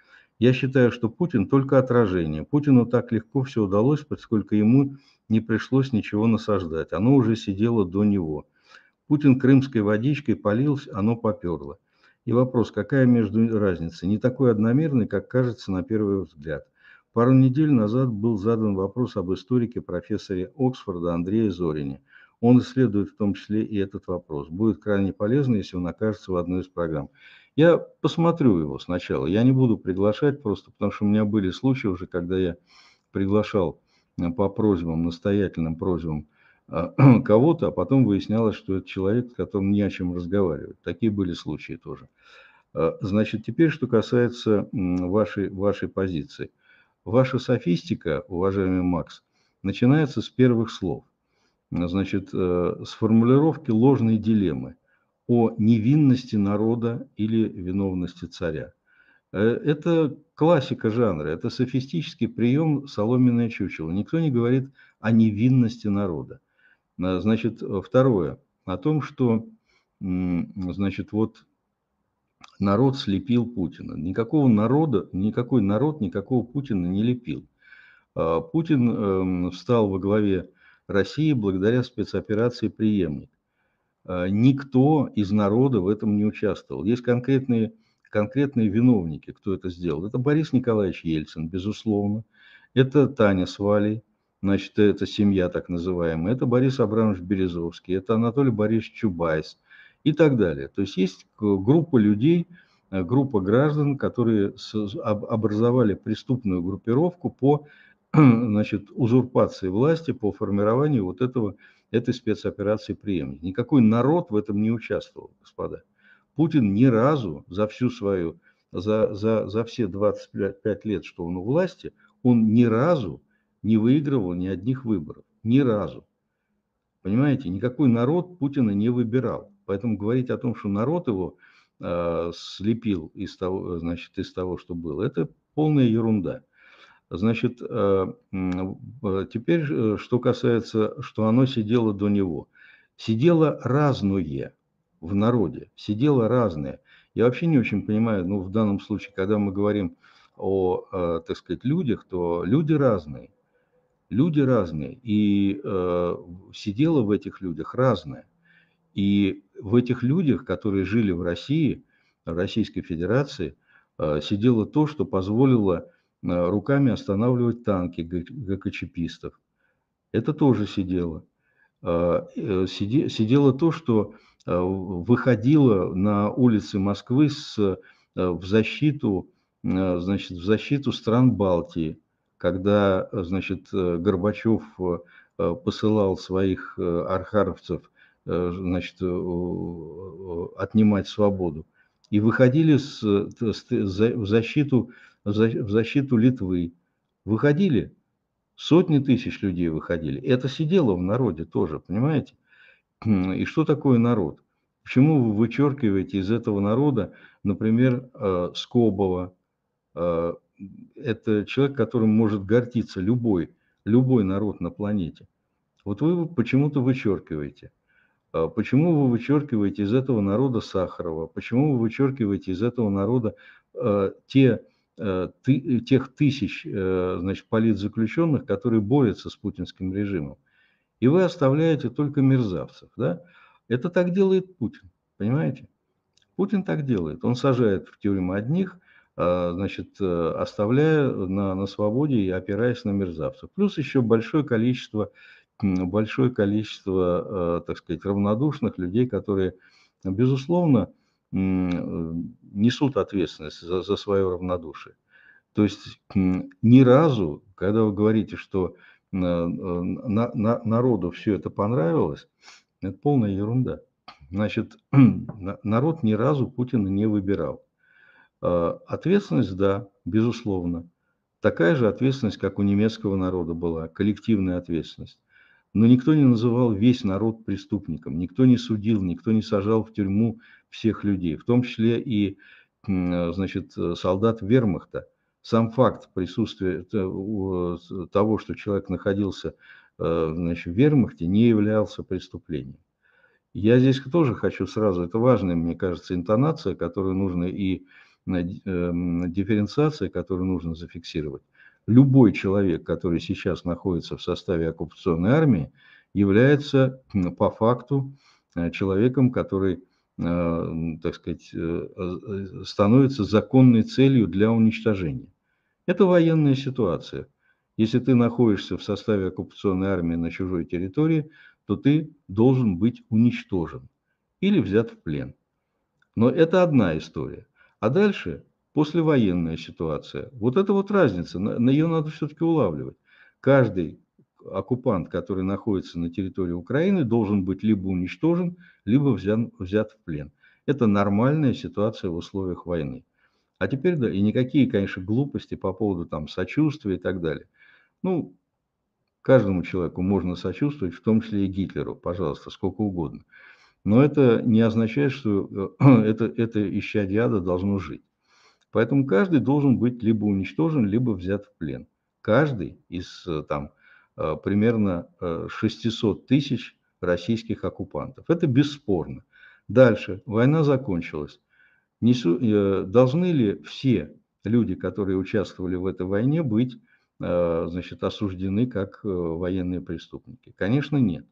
Я считаю, что Путин только отражение. Путину так легко все удалось, поскольку ему не пришлось ничего насаждать. Оно уже сидело до него. Путин крымской водичкой полилось, оно поперло. И вопрос, какая между разница? Не такой одномерный, как кажется на первый взгляд. Пару недель назад был задан вопрос об историке профессоре Оксфорда Андрея Зорине. Он исследует в том числе и этот вопрос. Будет крайне полезно, если он окажется в одной из программ. Я посмотрю его сначала. Я не буду приглашать просто, потому что у меня были случаи уже, когда я приглашал э, по просьбам, настоятельным просьбам э, кого-то, а потом выяснялось, что это человек, с которым не о чем разговаривать. Такие были случаи тоже. Э, значит, теперь, что касается вашей, вашей позиции. Ваша софистика, уважаемый Макс, начинается с первых слов. Значит, с формулировки ложной дилеммы о невинности народа или виновности царя. Э, это классика жанра, это софистический прием соломенное чучело. Никто не говорит о невинности народа. А, значит, второе, о том, что значит, вот народ слепил Путина. Никакого народа, никакой народ никакого Путина не лепил. А, Путин эм, встал во главе России благодаря спецоперации «Приемник». Э, никто из народа в этом не участвовал. Есть конкретные, конкретные виновники, кто это сделал. Это Борис Николаевич Ельцин, безусловно. Это Таня Свали, значит, это семья так называемая. Это Борис Абрамович Березовский, это Анатолий Борисович Чубайс и так далее. То есть есть группа людей, э, группа граждан, которые образовали преступную группировку по значит, узурпации власти, по формированию вот этого этой спецоперации преемник. Никакой народ в этом не участвовал, господа. Путин ни разу за всю свою, за, за, за все 25 лет, что он у власти, он ни разу не выигрывал ни одних выборов. Ни разу. Понимаете, никакой народ Путина не выбирал. Поэтому говорить о том, что народ его э, слепил из того, значит, из того, что было, это полная ерунда. Значит, э, э, теперь, э, что касается, что оно сидело до него. Сидело разное в народе, сидело разное. Я вообще не очень понимаю, ну, в данном случае, когда мы говорим о, так сказать, людях, то люди разные. Люди разные, и э, сидело в этих людях разное. И в этих людях, которые жили в России, в Российской Федерации, э, сидело то, что позволило Э, руками останавливать танки ГКЧПистов. Это тоже сидело. А, э, сидело то, что э, выходило на улицы Москвы с, в, защиту, значит, в защиту стран Балтии, когда значит, Горбачев посылал своих архаровцев значит, отнимать свободу. И выходили с, с, в защиту в защиту Литвы. Выходили, сотни тысяч людей выходили. Это сидело в народе тоже, понимаете? И что такое народ? Почему вы вычеркиваете из этого народа, например, э, Скобова? Э, это человек, которым может гордиться любой, любой народ на планете. Вот вы почему-то вычеркиваете. Э, почему вы вычеркиваете из этого народа Сахарова? Почему вы вычеркиваете из этого народа те Э, ты, э, тех тысяч э, значит, политзаключенных, которые борются с путинским режимом. И вы оставляете только мерзавцев. Да? Это так делает Путин, понимаете? Путин так делает. Он сажает в тюрьму одних, а, значит, оставляя на, на свободе и опираясь на мерзавцев. Плюс еще большое количество, большое количество, так сказать, равнодушных людей, которые, безусловно, Э, несут ответственность за, за свое равнодушие. То есть ни разу, когда вы говорите, что э, э, на, на, народу все это понравилось, это полная ерунда. Значит, народ ни разу Путина не выбирал. А, ответственность, да, безусловно. Такая же ответственность, как у немецкого народа была, коллективная ответственность. Но никто не называл весь народ преступником, никто не судил, никто не сажал в тюрьму всех людей, в том числе и э, значит, солдат вермахта. Сам факт присутствия э, того, что человек находился э, значит, в вермахте, не являлся преступлением. Я здесь тоже хочу сразу, это важная, мне кажется, интонация, которую нужно и дифференциация, которую нужно зафиксировать любой человек, который сейчас находится в составе оккупационной армии, является по факту э, человеком, который, э, так сказать, э, становится законной целью для уничтожения. Это военная ситуация. Если ты находишься в составе оккупационной армии на чужой территории, то ты должен быть уничтожен или взят в плен. Но это одна история. А дальше послевоенная ситуация. Вот это вот разница, на, нее надо все-таки улавливать. Каждый оккупант, который находится на территории Украины, должен быть либо уничтожен, либо взят, взят в плен. Это нормальная ситуация в условиях войны. А теперь, да, и никакие, конечно, глупости по поводу там сочувствия и так далее. Ну, каждому человеку можно сочувствовать, в том числе и Гитлеру, пожалуйста, сколько угодно. Но это не означает, что э, это, это исчадье ада должно жить. Поэтому каждый должен быть либо уничтожен, либо взят в плен. Каждый из э, там, э, примерно 600 э, тысяч российских оккупантов. Это бесспорно. Дальше. Война закончилась. Несу, должны ли все люди, которые участвовали в этой войне, быть значит, осуждены как военные преступники? Конечно, нет.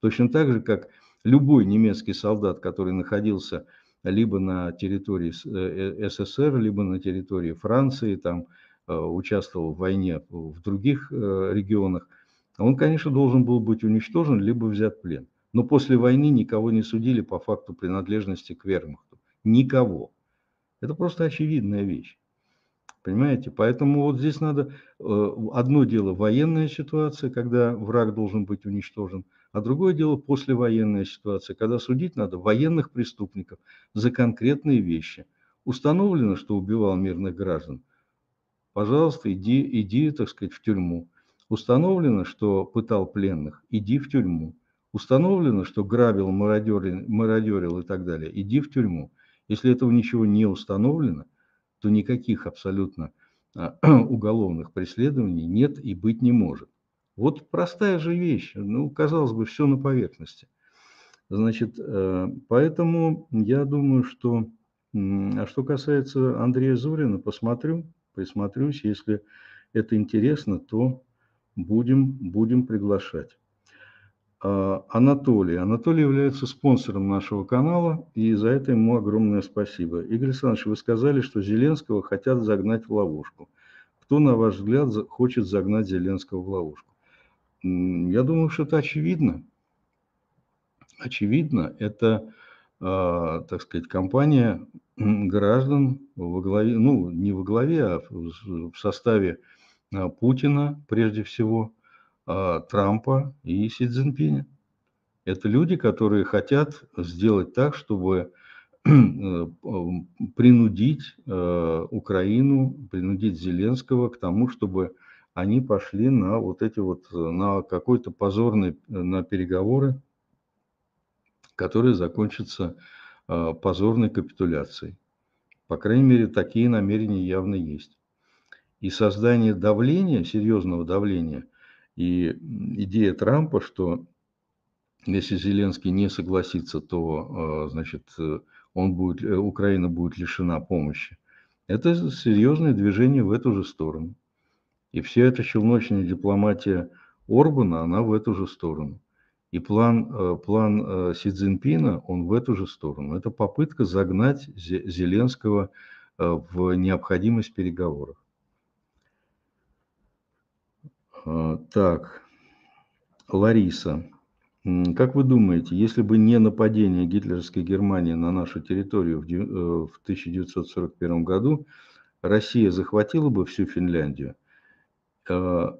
Точно так же, как любой немецкий солдат, который находился либо на территории э, э, СССР, либо на территории Франции, там э, участвовал в войне в других регионах, он, конечно, должен был быть уничтожен, либо взят в плен. Но после войны никого не судили по факту принадлежности к вермахту. Никого. Это просто очевидная вещь. Понимаете? Поэтому вот здесь надо... Одно дело военная ситуация, когда враг должен быть уничтожен – а другое дело послевоенная ситуация, когда судить надо военных преступников за конкретные вещи. Установлено, что убивал мирных граждан. Пожалуйста, иди, иди, так сказать, в тюрьму. Установлено, что пытал пленных. Иди в тюрьму. Установлено, что грабил, мародерил, мародерил и так далее. Иди в тюрьму. Если этого ничего не установлено, то никаких абсолютно а, уголовных преследований нет и быть не может. Вот простая же вещь, ну, казалось бы, все на поверхности. Значит, э, поэтому я думаю, что... А что касается Андрея Зурина, посмотрю, присмотрюсь, если это интересно, то будем, будем приглашать. А, Анатолий. Анатолий является спонсором нашего канала, и за это ему огромное спасибо. Игорь Александрович, вы сказали, что Зеленского хотят загнать в ловушку. Кто, на ваш взгляд, хочет загнать Зеленского в ловушку? Я думаю, что это очевидно. Очевидно, это, а, так сказать, компания граждан во главе, ну, не во главе, а в составе а, Путина, прежде всего, а, Трампа и Си Цзиньпиня. Это люди, которые хотят сделать так, чтобы э, принудить э, Украину, принудить Зеленского к тому, чтобы они пошли на вот эти вот, э, на какой-то позорный, э, на переговоры, которые закончатся э, позорной капитуляцией. По крайней мере, такие намерения явно есть. И создание давления, серьезного давления, и идея Трампа, что если Зеленский не согласится, то, значит, он будет, Украина будет лишена помощи. Это серьезное движение в эту же сторону. И вся эта челночная дипломатия Орбана, она в эту же сторону. И план, э, план э, Си Цзиньпина, он в эту же сторону. Это попытка загнать Зеленского э, в необходимость переговоров. Так, Лариса. Как вы думаете, если бы не нападение гитлеровской Германии на нашу территорию в 1941 году, Россия захватила бы всю Финляндию – а,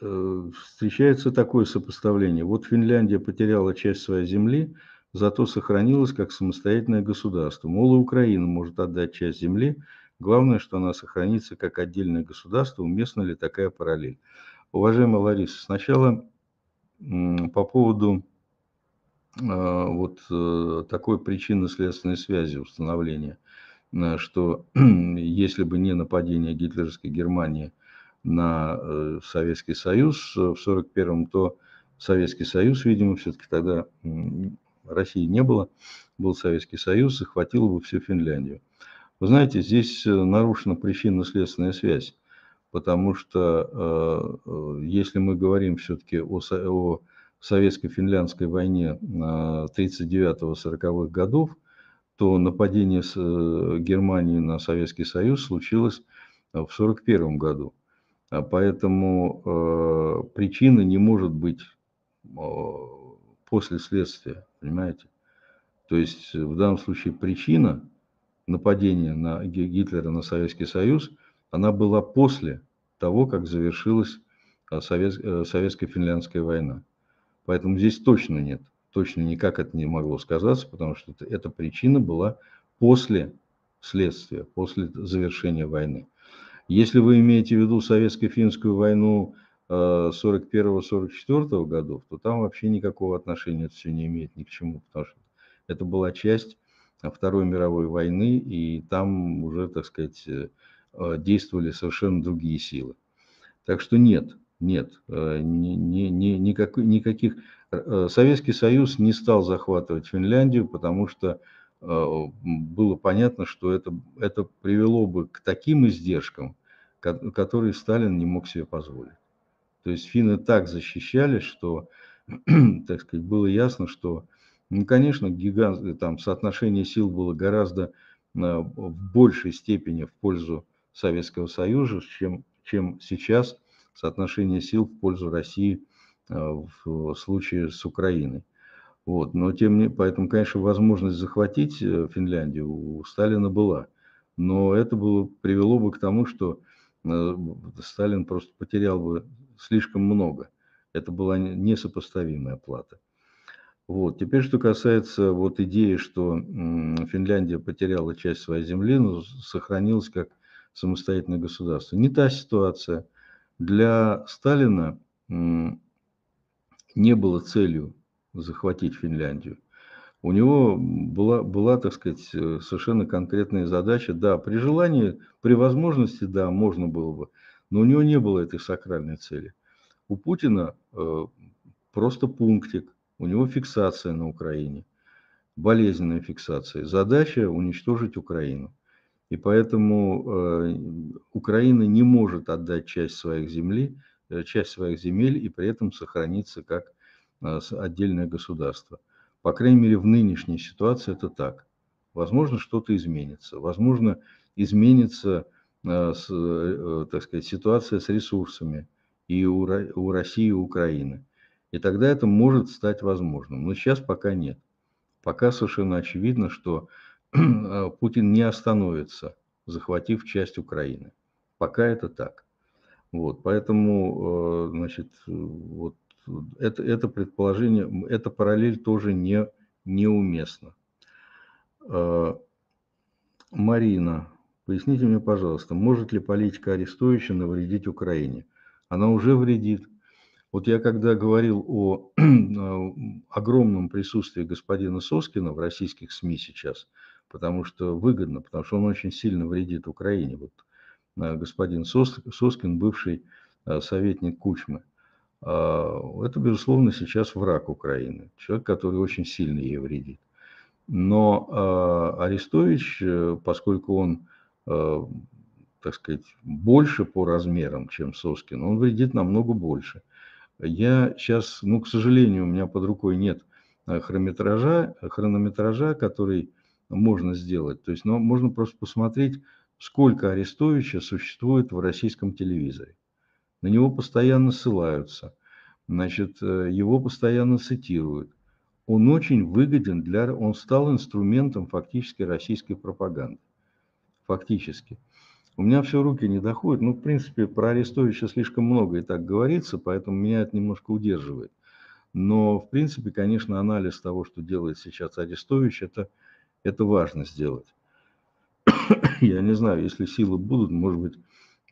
э, встречается такое сопоставление. Вот Финляндия потеряла часть своей земли, зато сохранилась как самостоятельное государство. Мол, и Украина может отдать часть земли, главное, что она сохранится как отдельное государство, уместна ли такая параллель. Уважаемая Лариса, сначала по поводу а, вот э, такой причинно-следственной связи установления, э, что если бы не нападение гитлеровской Германии – на э, Советский Союз э, в 1941-м, то Советский Союз, видимо, все-таки тогда России не было, был Советский Союз, захватил бы всю Финляндию. Вы знаете, здесь э, нарушена причинно-следственная связь, потому что если мы говорим все-таки о, о советско-финляндской войне 39-40-х годов, то нападение с Германии на Советский Союз случилось в 1941 году. А поэтому э, причины не может быть э, после следствия, понимаете? То есть э, в данном случае причина нападения на Гитлера на Советский Союз, она была после того, как завершилась э, Совет, э, Советско-финляндская война. Поэтому здесь точно нет, точно никак это не могло сказаться, потому что эта причина была после следствия, после завершения войны. Если вы имеете в виду советско-финскую войну 41-44 э, годов, то там вообще никакого отношения это все не имеет ни к чему, потому что это была часть э, Второй мировой войны, и там уже, так сказать, э, действовали совершенно другие силы. Так что нет, нет, ни, ни, ни, никак, никаких... Советский Союз не стал захватывать Финляндию, потому что Э, было понятно, что это, это привело бы к таким издержкам, которые Сталин не мог себе позволить. То есть финны так защищались, что, так сказать, было ясно, что, ну, конечно, гигант, там соотношение сил было гораздо э, в большей степени в пользу Советского Союза, чем, чем сейчас соотношение сил в пользу России э, в случае с Украиной. Вот, но тем не поэтому, конечно, возможность захватить э, Финляндию у Сталина была. Но это было, привело бы к тому, что э, Сталин просто потерял бы слишком много. Это была несопоставимая плата. Вот. Теперь, что касается вот идеи, что Финляндия потеряла часть своей земли, но сохранилась как самостоятельное государство. Не та ситуация. Для Сталина не было целью захватить Финляндию. У него была, была, так сказать, э, совершенно конкретная задача. Да, при желании, при возможности, да, можно было бы, но у него не было этой сакральной цели. У Путина э, просто пунктик, у него фиксация на Украине, болезненная фиксация. Задача уничтожить Украину. И поэтому э, Украина не может отдать часть своих земли, э, часть своих земель и при этом сохраниться как Э, отдельное государство. По крайней мере, в нынешней ситуации это так. Возможно, что-то изменится. Возможно, изменится э, э, так сказать, ситуация с ресурсами и у России, и Украины. И тогда это может стать возможным. Но сейчас пока нет. Пока совершенно очевидно, что Путин не остановится, захватив часть Украины. Пока это так. Вот, поэтому, значит, вот это, это предположение, эта параллель тоже не, неуместна. А, Марина, поясните мне, пожалуйста, может ли политика арестующая навредить Украине? Она уже вредит. Вот я когда говорил о огромном присутствии господина Соскина в российских СМИ сейчас, потому что выгодно, потому что он очень сильно вредит Украине. Вот э, господин Соскин, бывший э, советник Кучмы – а, это, безусловно, сейчас враг Украины, человек, который очень сильно ей вредит. Но а, Арестович, э, поскольку он, э, так сказать, больше по размерам, чем Соскин, он вредит намного больше. Я сейчас, ну, к сожалению, у меня под рукой нет э, хронометража, хронометража который можно сделать. То есть, ну, можно просто посмотреть, сколько Арестовича существует в российском телевизоре на него постоянно ссылаются, значит, э, его постоянно цитируют. Он очень выгоден для... Он стал инструментом фактически российской пропаганды. Фактически. У меня все руки не доходят. Ну, в принципе, про Арестовича слишком много и так говорится, поэтому меня это немножко удерживает. Но, в принципе, конечно, анализ того, что делает сейчас Арестович, это, это важно сделать. Я не знаю, если силы будут, может быть,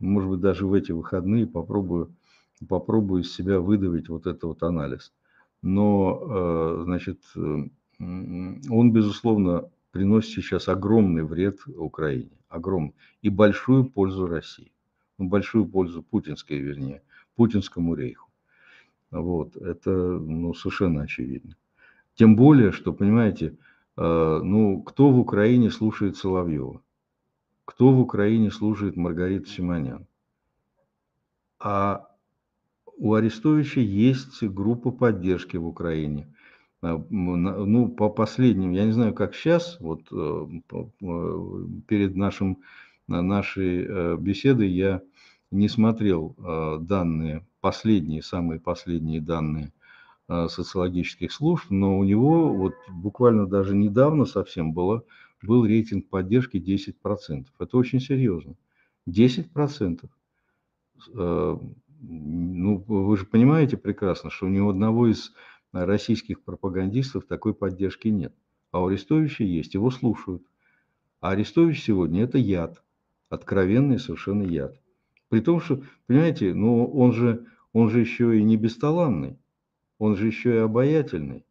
может быть, даже в эти выходные попробую, попробую из себя выдавить вот этот вот анализ. Но, э, значит, эм, он, безусловно, приносит сейчас огромный вред Украине, огромный, и большую пользу России, ну, большую пользу путинской, вернее, путинскому рейху. Вот, это, ну, совершенно очевидно. Тем более, что, понимаете, э, ну, кто в Украине слушает Соловьева? кто в Украине служит Маргарита Симонян. А у Арестовича есть группа поддержки в Украине. А, ну, по последним, я не знаю, как сейчас, вот э, э, перед нашим, нашей э, беседой я не смотрел данные, последние, самые последние данные социологических служб, но у него вот буквально даже недавно совсем было был рейтинг поддержки 10%. Это очень серьезно. 10%. Э, ну, вы же понимаете прекрасно, что ни у одного из э, российских пропагандистов такой поддержки нет. А у Арестовича есть, его слушают. А Арестович сегодня – это яд, откровенный совершенно яд. При том, что, понимаете, ну он же, он же еще и не бесталанный, он же еще и обаятельный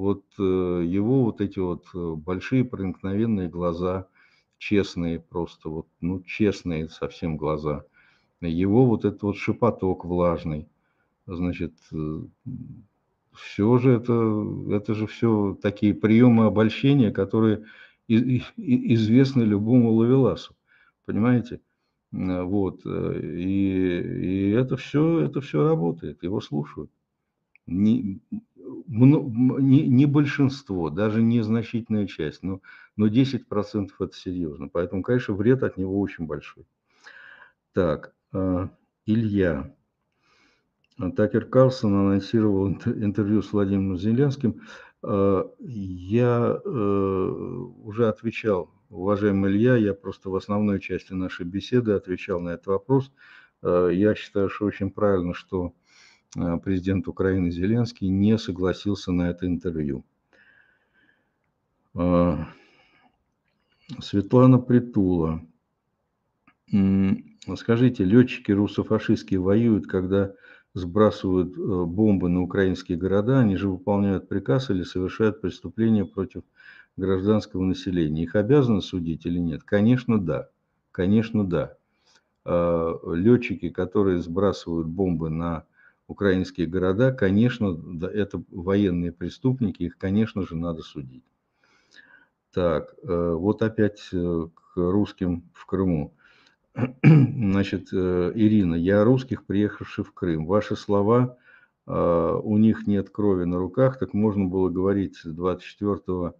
вот э, его вот эти вот э, большие проникновенные глаза, честные просто, вот, ну, честные совсем глаза, его вот этот вот шепоток влажный, значит, э, все же это, это же все такие приемы обольщения, которые известны любому ловеласу, понимаете? Вот, и, и это все, это все работает, его слушают. Не, не, не большинство, даже незначительная часть, но, но 10% это серьезно. Поэтому, конечно, вред от него очень большой. Так, э, Илья. Э, Такер Карлсон анонсировал интервью с Владимиром Зеленским. Э, я уже отвечал, уважаемый Илья, я просто в основной части нашей беседы отвечал на этот вопрос. Я считаю, что очень правильно, что Э, президент Украины Зеленский не согласился на это интервью. А, Светлана Притула. Скажите, летчики русофашистские воюют, когда сбрасывают э, бомбы на украинские города, они же выполняют приказ или совершают преступления против гражданского населения. Их обязаны судить или нет? Конечно, да. Конечно, да. А, летчики, которые сбрасывают бомбы на украинские города, конечно, это военные преступники, их, конечно же, надо судить. Так, э, вот опять э, к русским в Крыму. Значит, э, Ирина, я о русских, приехавших в Крым. Ваши слова, у них нет крови на руках, так можно было говорить 24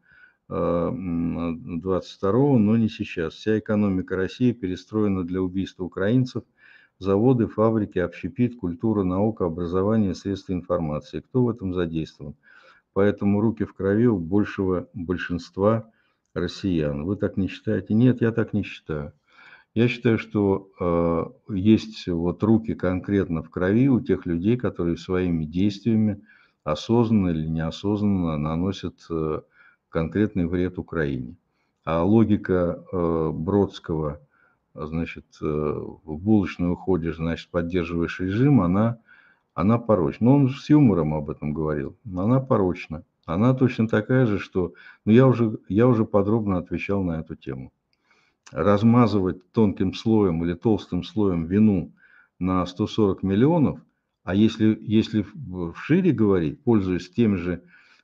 22 но не сейчас. Вся экономика России перестроена для убийства украинцев – Заводы, фабрики, общепит, культура, наука, образование, средства информации. Кто в этом задействован? Поэтому руки в крови у большего большинства россиян. Вы так не считаете? Нет, я так не считаю. Я считаю, что э, есть вот руки конкретно в крови у тех людей, которые своими действиями осознанно или неосознанно наносят э, конкретный вред Украине. А логика э, Бродского – а, значит, э, в булочную уходишь, значит, поддерживаешь режим, она, она порочна. Но он с юмором об этом говорил. Она порочна. Она точно такая же, что... Ну, я уже, я уже подробно отвечал на эту тему. Размазывать тонким слоем или толстым слоем вину на 140 миллионов, а если, если в шире говорить, пользуясь тем же,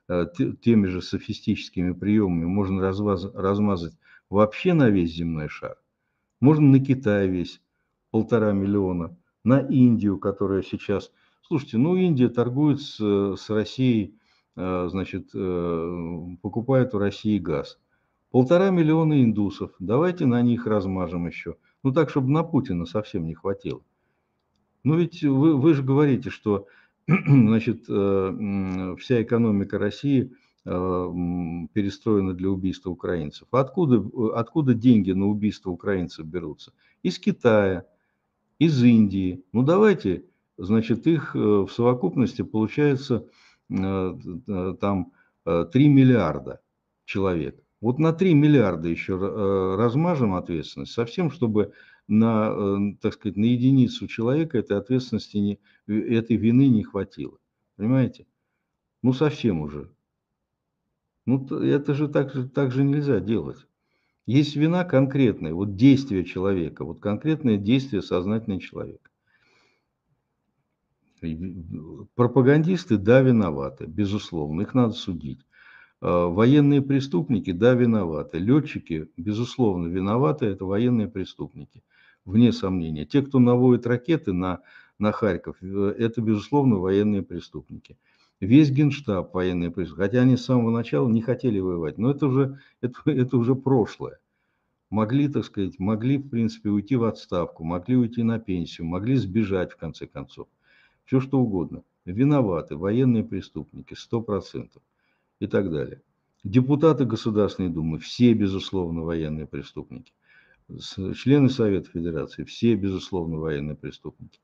э, теми же софистическими приемами, можно размазать вообще на весь земной шар, можно на Китай весь полтора миллиона, на Индию, которая сейчас... Слушайте, ну Индия торгует с, с Россией, э, значит, э, покупает у России газ. Полтора миллиона индусов. Давайте на них размажем еще. Ну так, чтобы на Путина совсем не хватило. Ну ведь вы, вы же говорите, что значит, э, вся экономика России – Э, перестроена для убийства украинцев. Откуда, э, откуда деньги на убийство украинцев берутся? Из Китая, из Индии. Ну давайте, значит, их э, в совокупности получается там 3 миллиарда человек. Вот на 3 миллиарда еще размажем ответственность, совсем, чтобы на, так сказать, на единицу человека этой ответственности, не, этой вины не хватило. Понимаете? Ну, совсем уже. Ну, это же так, так же нельзя делать. Есть вина конкретная, вот действие человека, вот конкретное действие сознательного человека. Э, пропагандисты, да, виноваты, безусловно, их надо судить. А военные преступники, да, виноваты. Летчики, безусловно, виноваты, это военные преступники, вне сомнения. Те, кто наводит ракеты на, на Харьков, э, это, безусловно, военные преступники весь генштаб военный пришел, хотя они с самого начала не хотели воевать, но это уже, это, это уже прошлое. Могли, так сказать, могли, в принципе, уйти в отставку, могли уйти на пенсию, могли сбежать, в конце концов. Все что угодно. Виноваты военные преступники, 100% и так далее. Депутаты Государственной Думы, все, безусловно, военные преступники. Члены Совета Федерации, все, безусловно, военные преступники.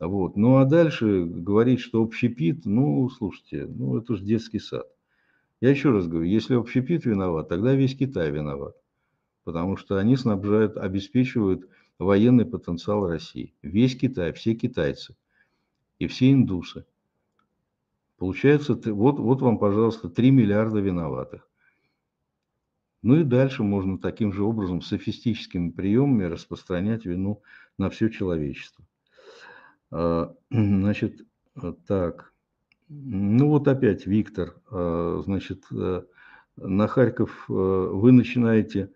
Вот. Ну а дальше говорить, что общепит, ну слушайте, ну это же детский сад. Я еще раз говорю, если общепит виноват, тогда весь Китай виноват. Потому что они снабжают, обеспечивают военный потенциал России. Весь Китай, все китайцы и все индусы. Получается, вот, вот вам, пожалуйста, 3 миллиарда виноватых. Ну и дальше можно таким же образом, софистическими приемами распространять вину на все человечество. А, значит, э, так. Ну вот опять, Виктор, а, значит, э, на Харьков э, вы начинаете,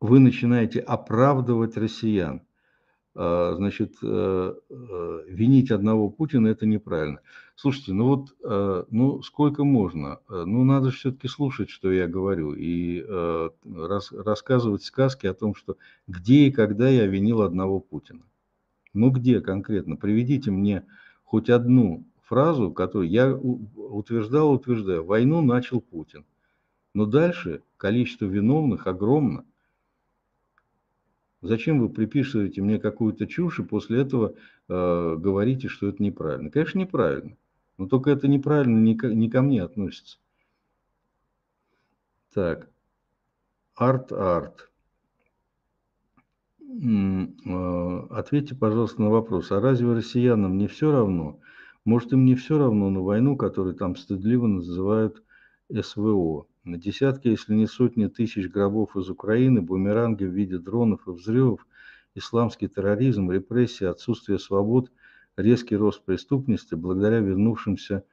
вы начинаете оправдывать россиян. А, значит, винить одного Путина – это неправильно. Слушайте, ну вот, ну сколько можно? Ну надо же все-таки слушать, что я говорю, и рассказывать сказки о том, что где и когда я винил одного Путина. Ну где конкретно? Приведите мне хоть одну фразу, которую я утверждал, утверждаю. Войну начал Путин. Но дальше количество виновных огромно. Зачем вы приписываете мне какую-то чушь и после этого э, говорите, что это неправильно? Конечно, неправильно. Но только это неправильно не ко, не ко мне относится. Так, арт-арт. А, ответьте, пожалуйста, на вопрос, а разве россиянам не все равно? Может, им не все равно на войну, которую там стыдливо называют СВО? На десятки, если не сотни тысяч гробов из Украины, бумеранги в виде дронов и взрывов, исламский терроризм, репрессии, отсутствие свобод, резкий рост преступности благодаря вернувшимся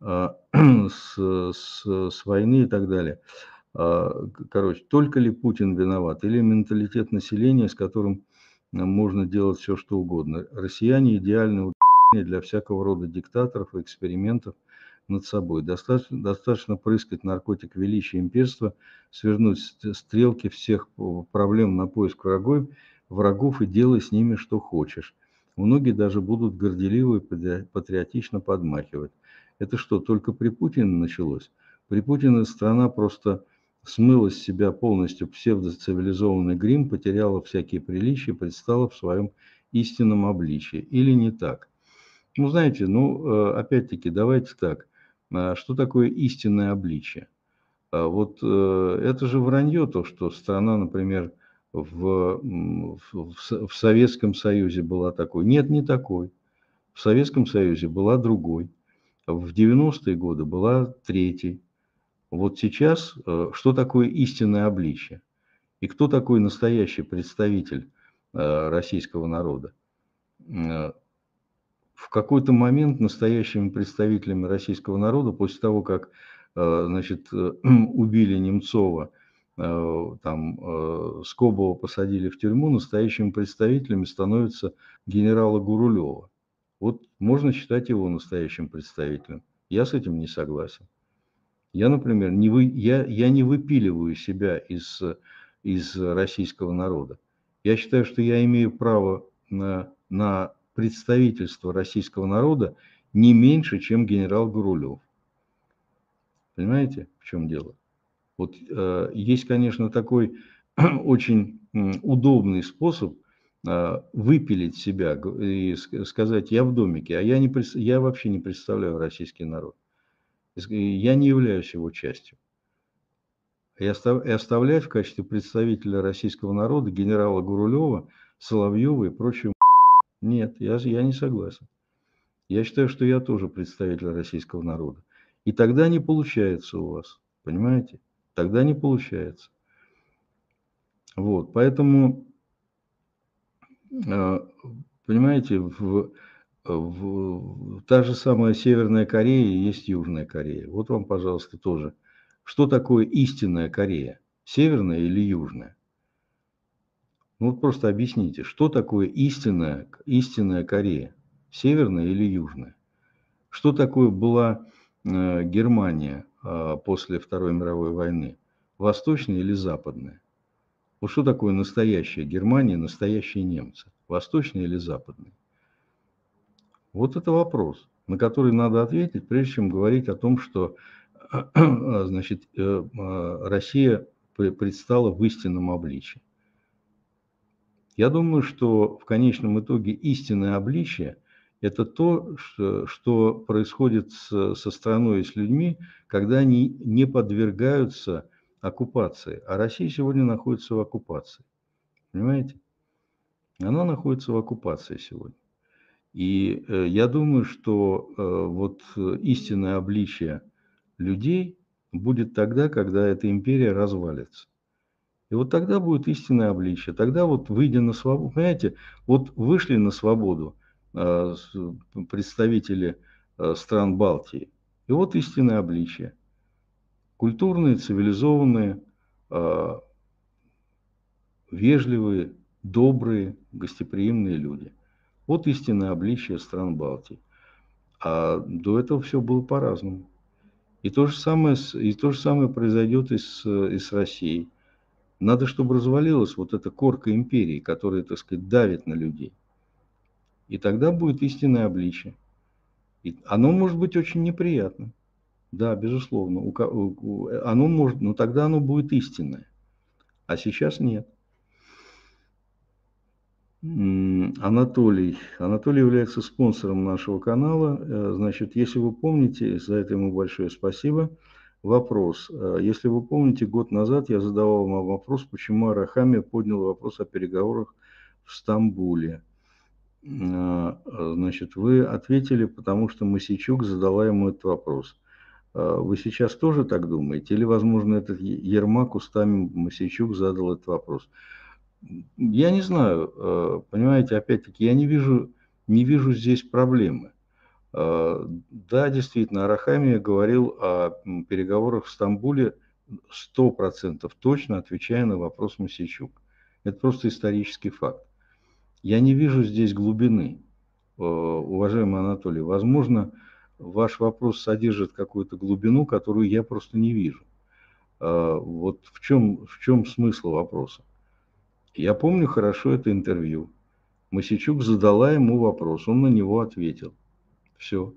э, с, с, с войны и так далее – а, короче, только ли Путин виноват или менталитет населения, с которым а, можно делать все, что угодно. Россияне идеальны для всякого рода диктаторов и экспериментов над собой. Достаточно, достаточно прыскать наркотик величия имперства, свернуть стрелки всех проблем на поиск врагов, врагов и делай с ними что хочешь. Многие даже будут горделиво и патриотично подмахивать. Это что, только при Путине началось? При Путине страна просто смыла с себя полностью псевдоцивилизованный грим, потеряла всякие приличия, предстала в своем истинном обличии. Или не так? Ну, знаете, ну, э, опять-таки, давайте так. А, что такое истинное обличие? А, вот э, это же вранье то, что страна, например, в, в, в Советском Союзе была такой. Нет, не такой. В Советском Союзе была другой. В 90-е годы была третьей вот сейчас, э, что такое истинное обличие и кто такой настоящий представитель э, российского народа. Э, в какой-то момент настоящими представителями российского народа, после того, как значит, убили Немцова, там, Скобова посадили в тюрьму, настоящими представителями становится генерала Гурулева. Вот можно считать его настоящим представителем. Я с этим не согласен. Я, например, не вы, я, я не выпиливаю себя из, из российского народа. Я считаю, что я имею право на, на представительство российского народа не меньше, чем генерал Гурулев. Понимаете, в чем дело? Вот э, есть, конечно, такой очень удобный способ э, выпилить себя и сказать, я в домике, а я, не, я вообще не представляю российский народ. Я не являюсь его частью. И оставлять в качестве представителя российского народа генерала Гурулева, Соловьева и прочую Нет, я, я не согласен. Я считаю, что я тоже представитель российского народа. И тогда не получается у вас, понимаете? Тогда не получается. Вот, поэтому, э, понимаете, в, в, та же самая Северная Корея есть Южная Корея. Вот вам, пожалуйста, тоже. Что такое истинная Корея? Северная или южная? Ну вот просто объясните, что такое истинная, истинная Корея? Северная или южная? Что такое была э, Германия э, после Второй мировой войны? Восточная или западная? Вот что такое настоящая Германия, настоящие немцы? Восточная или западная? Вот это вопрос, на который надо ответить, прежде чем говорить о том, что значит, э, э, Россия предстала в истинном обличии. Я думаю, что в конечном итоге истинное обличие – это то, что происходит со страной и с людьми, когда они не подвергаются оккупации. А Россия сегодня находится в оккупации. Понимаете? Она находится в оккупации сегодня. И э, я думаю, что э, вот э, истинное обличие людей будет тогда, когда эта империя развалится. И вот тогда будет истинное обличие. Тогда вот выйдя на свободу, понимаете, вот вышли на свободу представители стран Балтии. И вот истинное обличие. Культурные, цивилизованные, вежливые, добрые, гостеприимные люди. Вот истинное обличие стран Балтии. А до этого все было по-разному. И то же самое, и то же самое произойдет и с, и с Россией. Надо, чтобы развалилась вот эта корка империи, которая, так сказать, давит на людей. И тогда будет истинное обличие. И оно может быть очень неприятно. Да, безусловно. Оно может, но тогда оно будет истинное. А сейчас нет. Анатолий. Анатолий является спонсором нашего канала. Э, значит, если вы помните, за это ему большое спасибо. Вопрос. Э, если вы помните, год назад я задавал вам вопрос, почему Арахамия поднял вопрос о переговорах в Стамбуле. Э, значит, вы ответили, потому что Масичук задала ему этот вопрос. Вы сейчас тоже так думаете? Или, возможно, этот Ермак устами Масичук задал этот вопрос? Я не знаю, э, понимаете, опять-таки, я не вижу, не вижу здесь проблемы. Э, да, действительно, Арахамия говорил о переговорах в Стамбуле 100% точно, отвечая на вопрос Масичук. Это просто исторический факт. Я не вижу здесь глубины, э, уважаемый Анатолий. Возможно, ваш вопрос содержит какую-то глубину, которую я просто не вижу. Вот в чем, в чем смысл вопроса? Я помню хорошо это интервью. Масичук задала ему вопрос, он на него ответил. Все.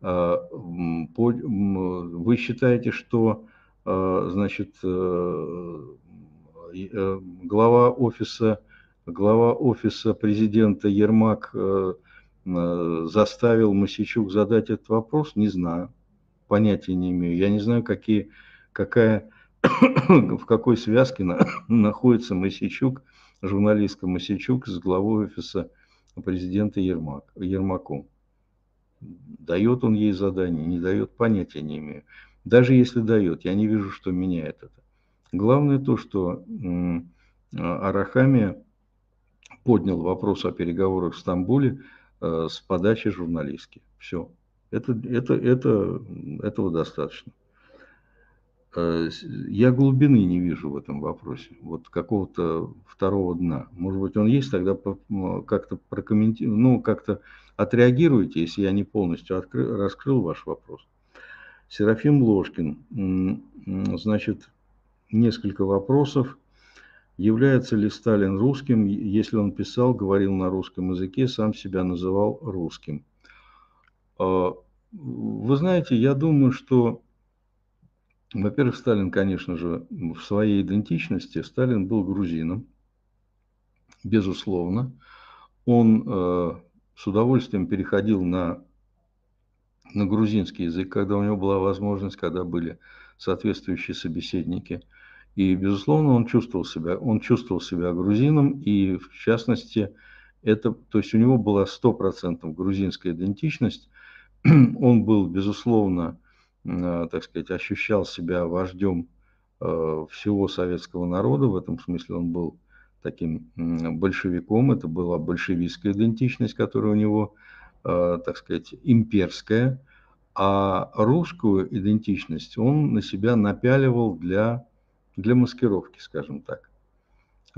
А, вы считаете, что а, значит, э, э, глава офиса, глава офиса президента Ермак э, заставил Масичук задать этот вопрос, не знаю, понятия не имею. Я не знаю, какие, какая в какой связке на, находится Масичук, журналистка Масичук с главой офиса президента Ермак, Ермаком. Дает он ей задание, не дает, понятия не имею. Даже если дает, я не вижу, что меняет это. Главное то, что а, Арахами поднял вопрос о переговорах в Стамбуле э, с подачи журналистки. Все. Это, это, это, этого достаточно. Э, я глубины не вижу в этом вопросе, вот какого-то второго дна. Может быть, он есть, тогда как-то прокомментируйте, ну, как-то отреагируйте, если я не полностью открыл, раскрыл ваш вопрос. Серафим Ложкин, значит, несколько вопросов. Является ли Сталин русским, если он писал, говорил на русском языке, сам себя называл русским? А, вы знаете, я думаю, что во-первых, Сталин, конечно же, в своей идентичности, Сталин был грузином, безусловно. Он э, с удовольствием переходил на, на грузинский язык, когда у него была возможность, когда были соответствующие собеседники. И, безусловно, он чувствовал себя, он чувствовал себя грузином, и, в частности, это, то есть у него была 100% грузинская идентичность. Он был, безусловно, а, так сказать, ощущал себя вождем э, всего советского народа. В этом смысле он был таким большевиком. Это была большевистская идентичность, которая у него, э, так сказать, имперская. А русскую идентичность он на себя напяливал для, для маскировки, скажем так.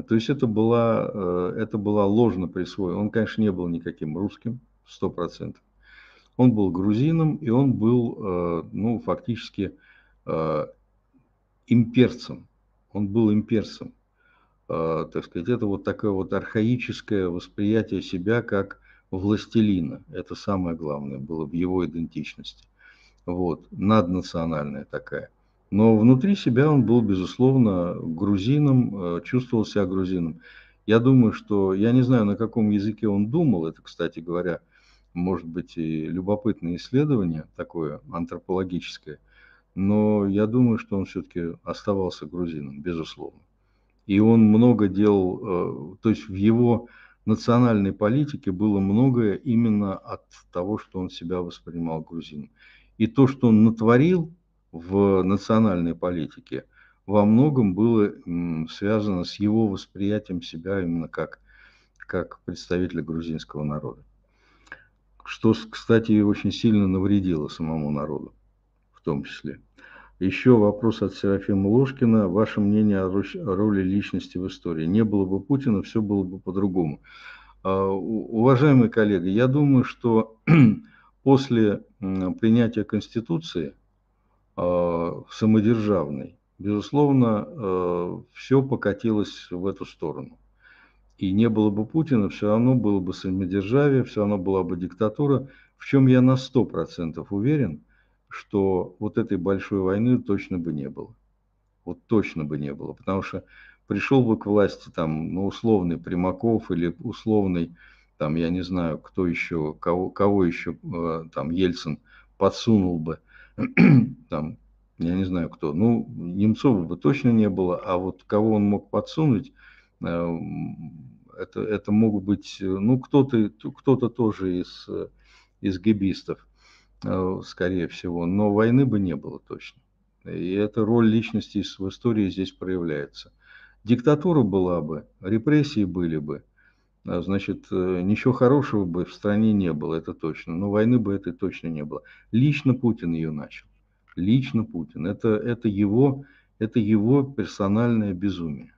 То есть это была, э, это была ложно присвоена. Он, конечно, не был никаким русским, сто процентов он был грузином, и он был, э, ну, фактически э, имперцем. Он был имперцем. Э, так сказать, это вот такое вот архаическое восприятие себя как властелина. Это самое главное было в его идентичности. Вот, наднациональная такая. Но внутри себя он был, безусловно, грузином, чувствовал себя грузином. Я думаю, что, я не знаю, на каком языке он думал, это, кстати говоря, может быть, и любопытное исследование такое антропологическое, но я думаю, что он все-таки оставался грузином, безусловно. И он много делал, э, то есть в его национальной политике было многое именно от того, что он себя воспринимал грузином. И то, что он натворил в национальной политике, во многом было связано с его восприятием себя именно как, как представителя грузинского народа что, кстати, очень сильно навредило самому народу в том числе. Еще вопрос от Серафима Ложкина. Ваше мнение о роли личности в истории? Не было бы Путина, все было бы по-другому. А, Уважаемые коллеги, я думаю, что после принятия Конституции а, самодержавной, безусловно, а, все покатилось в эту сторону и не было бы Путина, все равно было бы самодержавие, все равно была бы диктатура, в чем я на 100% уверен, что вот этой большой войны точно бы не было. Вот точно бы не было, потому что пришел бы к власти там, ну, условный Примаков или условный, там, я не знаю, кто еще, кого, кого еще э, там Ельцин подсунул бы, там, я не знаю кто, ну, Немцова бы точно не было, а вот кого он мог подсунуть – Эм, это, это могут быть, э, ну, кто-то кто -то тоже из, э, из гибистов, э, скорее всего, но войны бы не было точно. И эта роль личности в истории здесь проявляется. Диктатура была бы, репрессии были бы, а, значит, ничего хорошего бы в стране не было, это точно, но войны бы этой точно не было. Лично Путин ее начал, лично Путин. Это, это, его, это его персональное безумие.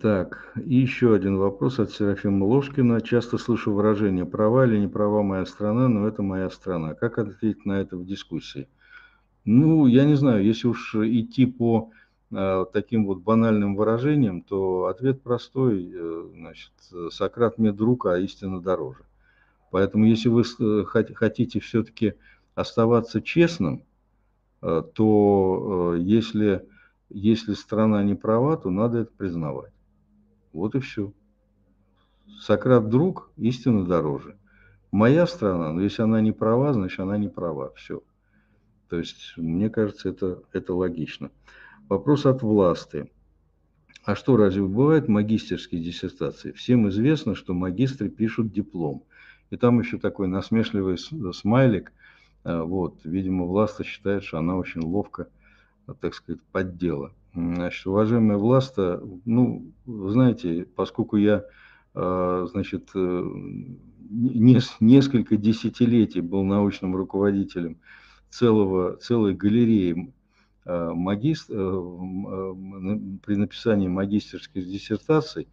Так, и еще один вопрос от Серафима Ложкина. Часто слышу выражение «права или не права моя страна, но это моя страна». Как ответить на это в дискуссии? Ну, я не знаю, если уж идти по э, таким вот банальным выражениям, то ответ простой, э, значит, Сократ мне друг, а истина дороже. Поэтому если вы хотите все-таки оставаться честным, э, то э, если если страна не права, то надо это признавать. Вот и все. Сократ друг, истина дороже. Моя страна, но ну, если она не права, значит она не права. Все. То есть, мне кажется, это, это логично. Вопрос от власти. А что, разве бывают магистерские диссертации? Всем известно, что магистры пишут диплом. И там еще такой насмешливый э, смайлик. Э, вот, видимо, власта считает, что она очень ловко так сказать, поддела. Значит, уважаемая власта, ну, знаете, поскольку я, э, значит, э, несколько десятилетий был научным руководителем целого, целой галереи э, магист, при написании магистерских диссертаций,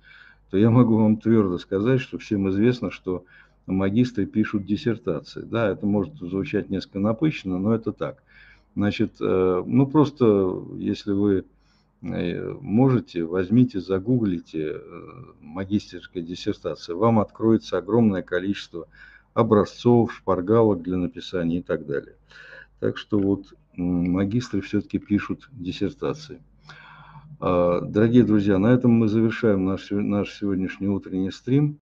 то я могу вам твердо сказать, что всем известно, что магистры пишут диссертации. Да, это может звучать несколько напыщенно, но это так – Значит, э, ну просто, если вы э, можете, возьмите, загуглите э, магистерская диссертация. Вам откроется огромное количество образцов, шпаргалок для написания и так далее. Так что вот магистры все-таки пишут диссертации. А, дорогие друзья, на этом мы завершаем наш, наш сегодняшний утренний стрим.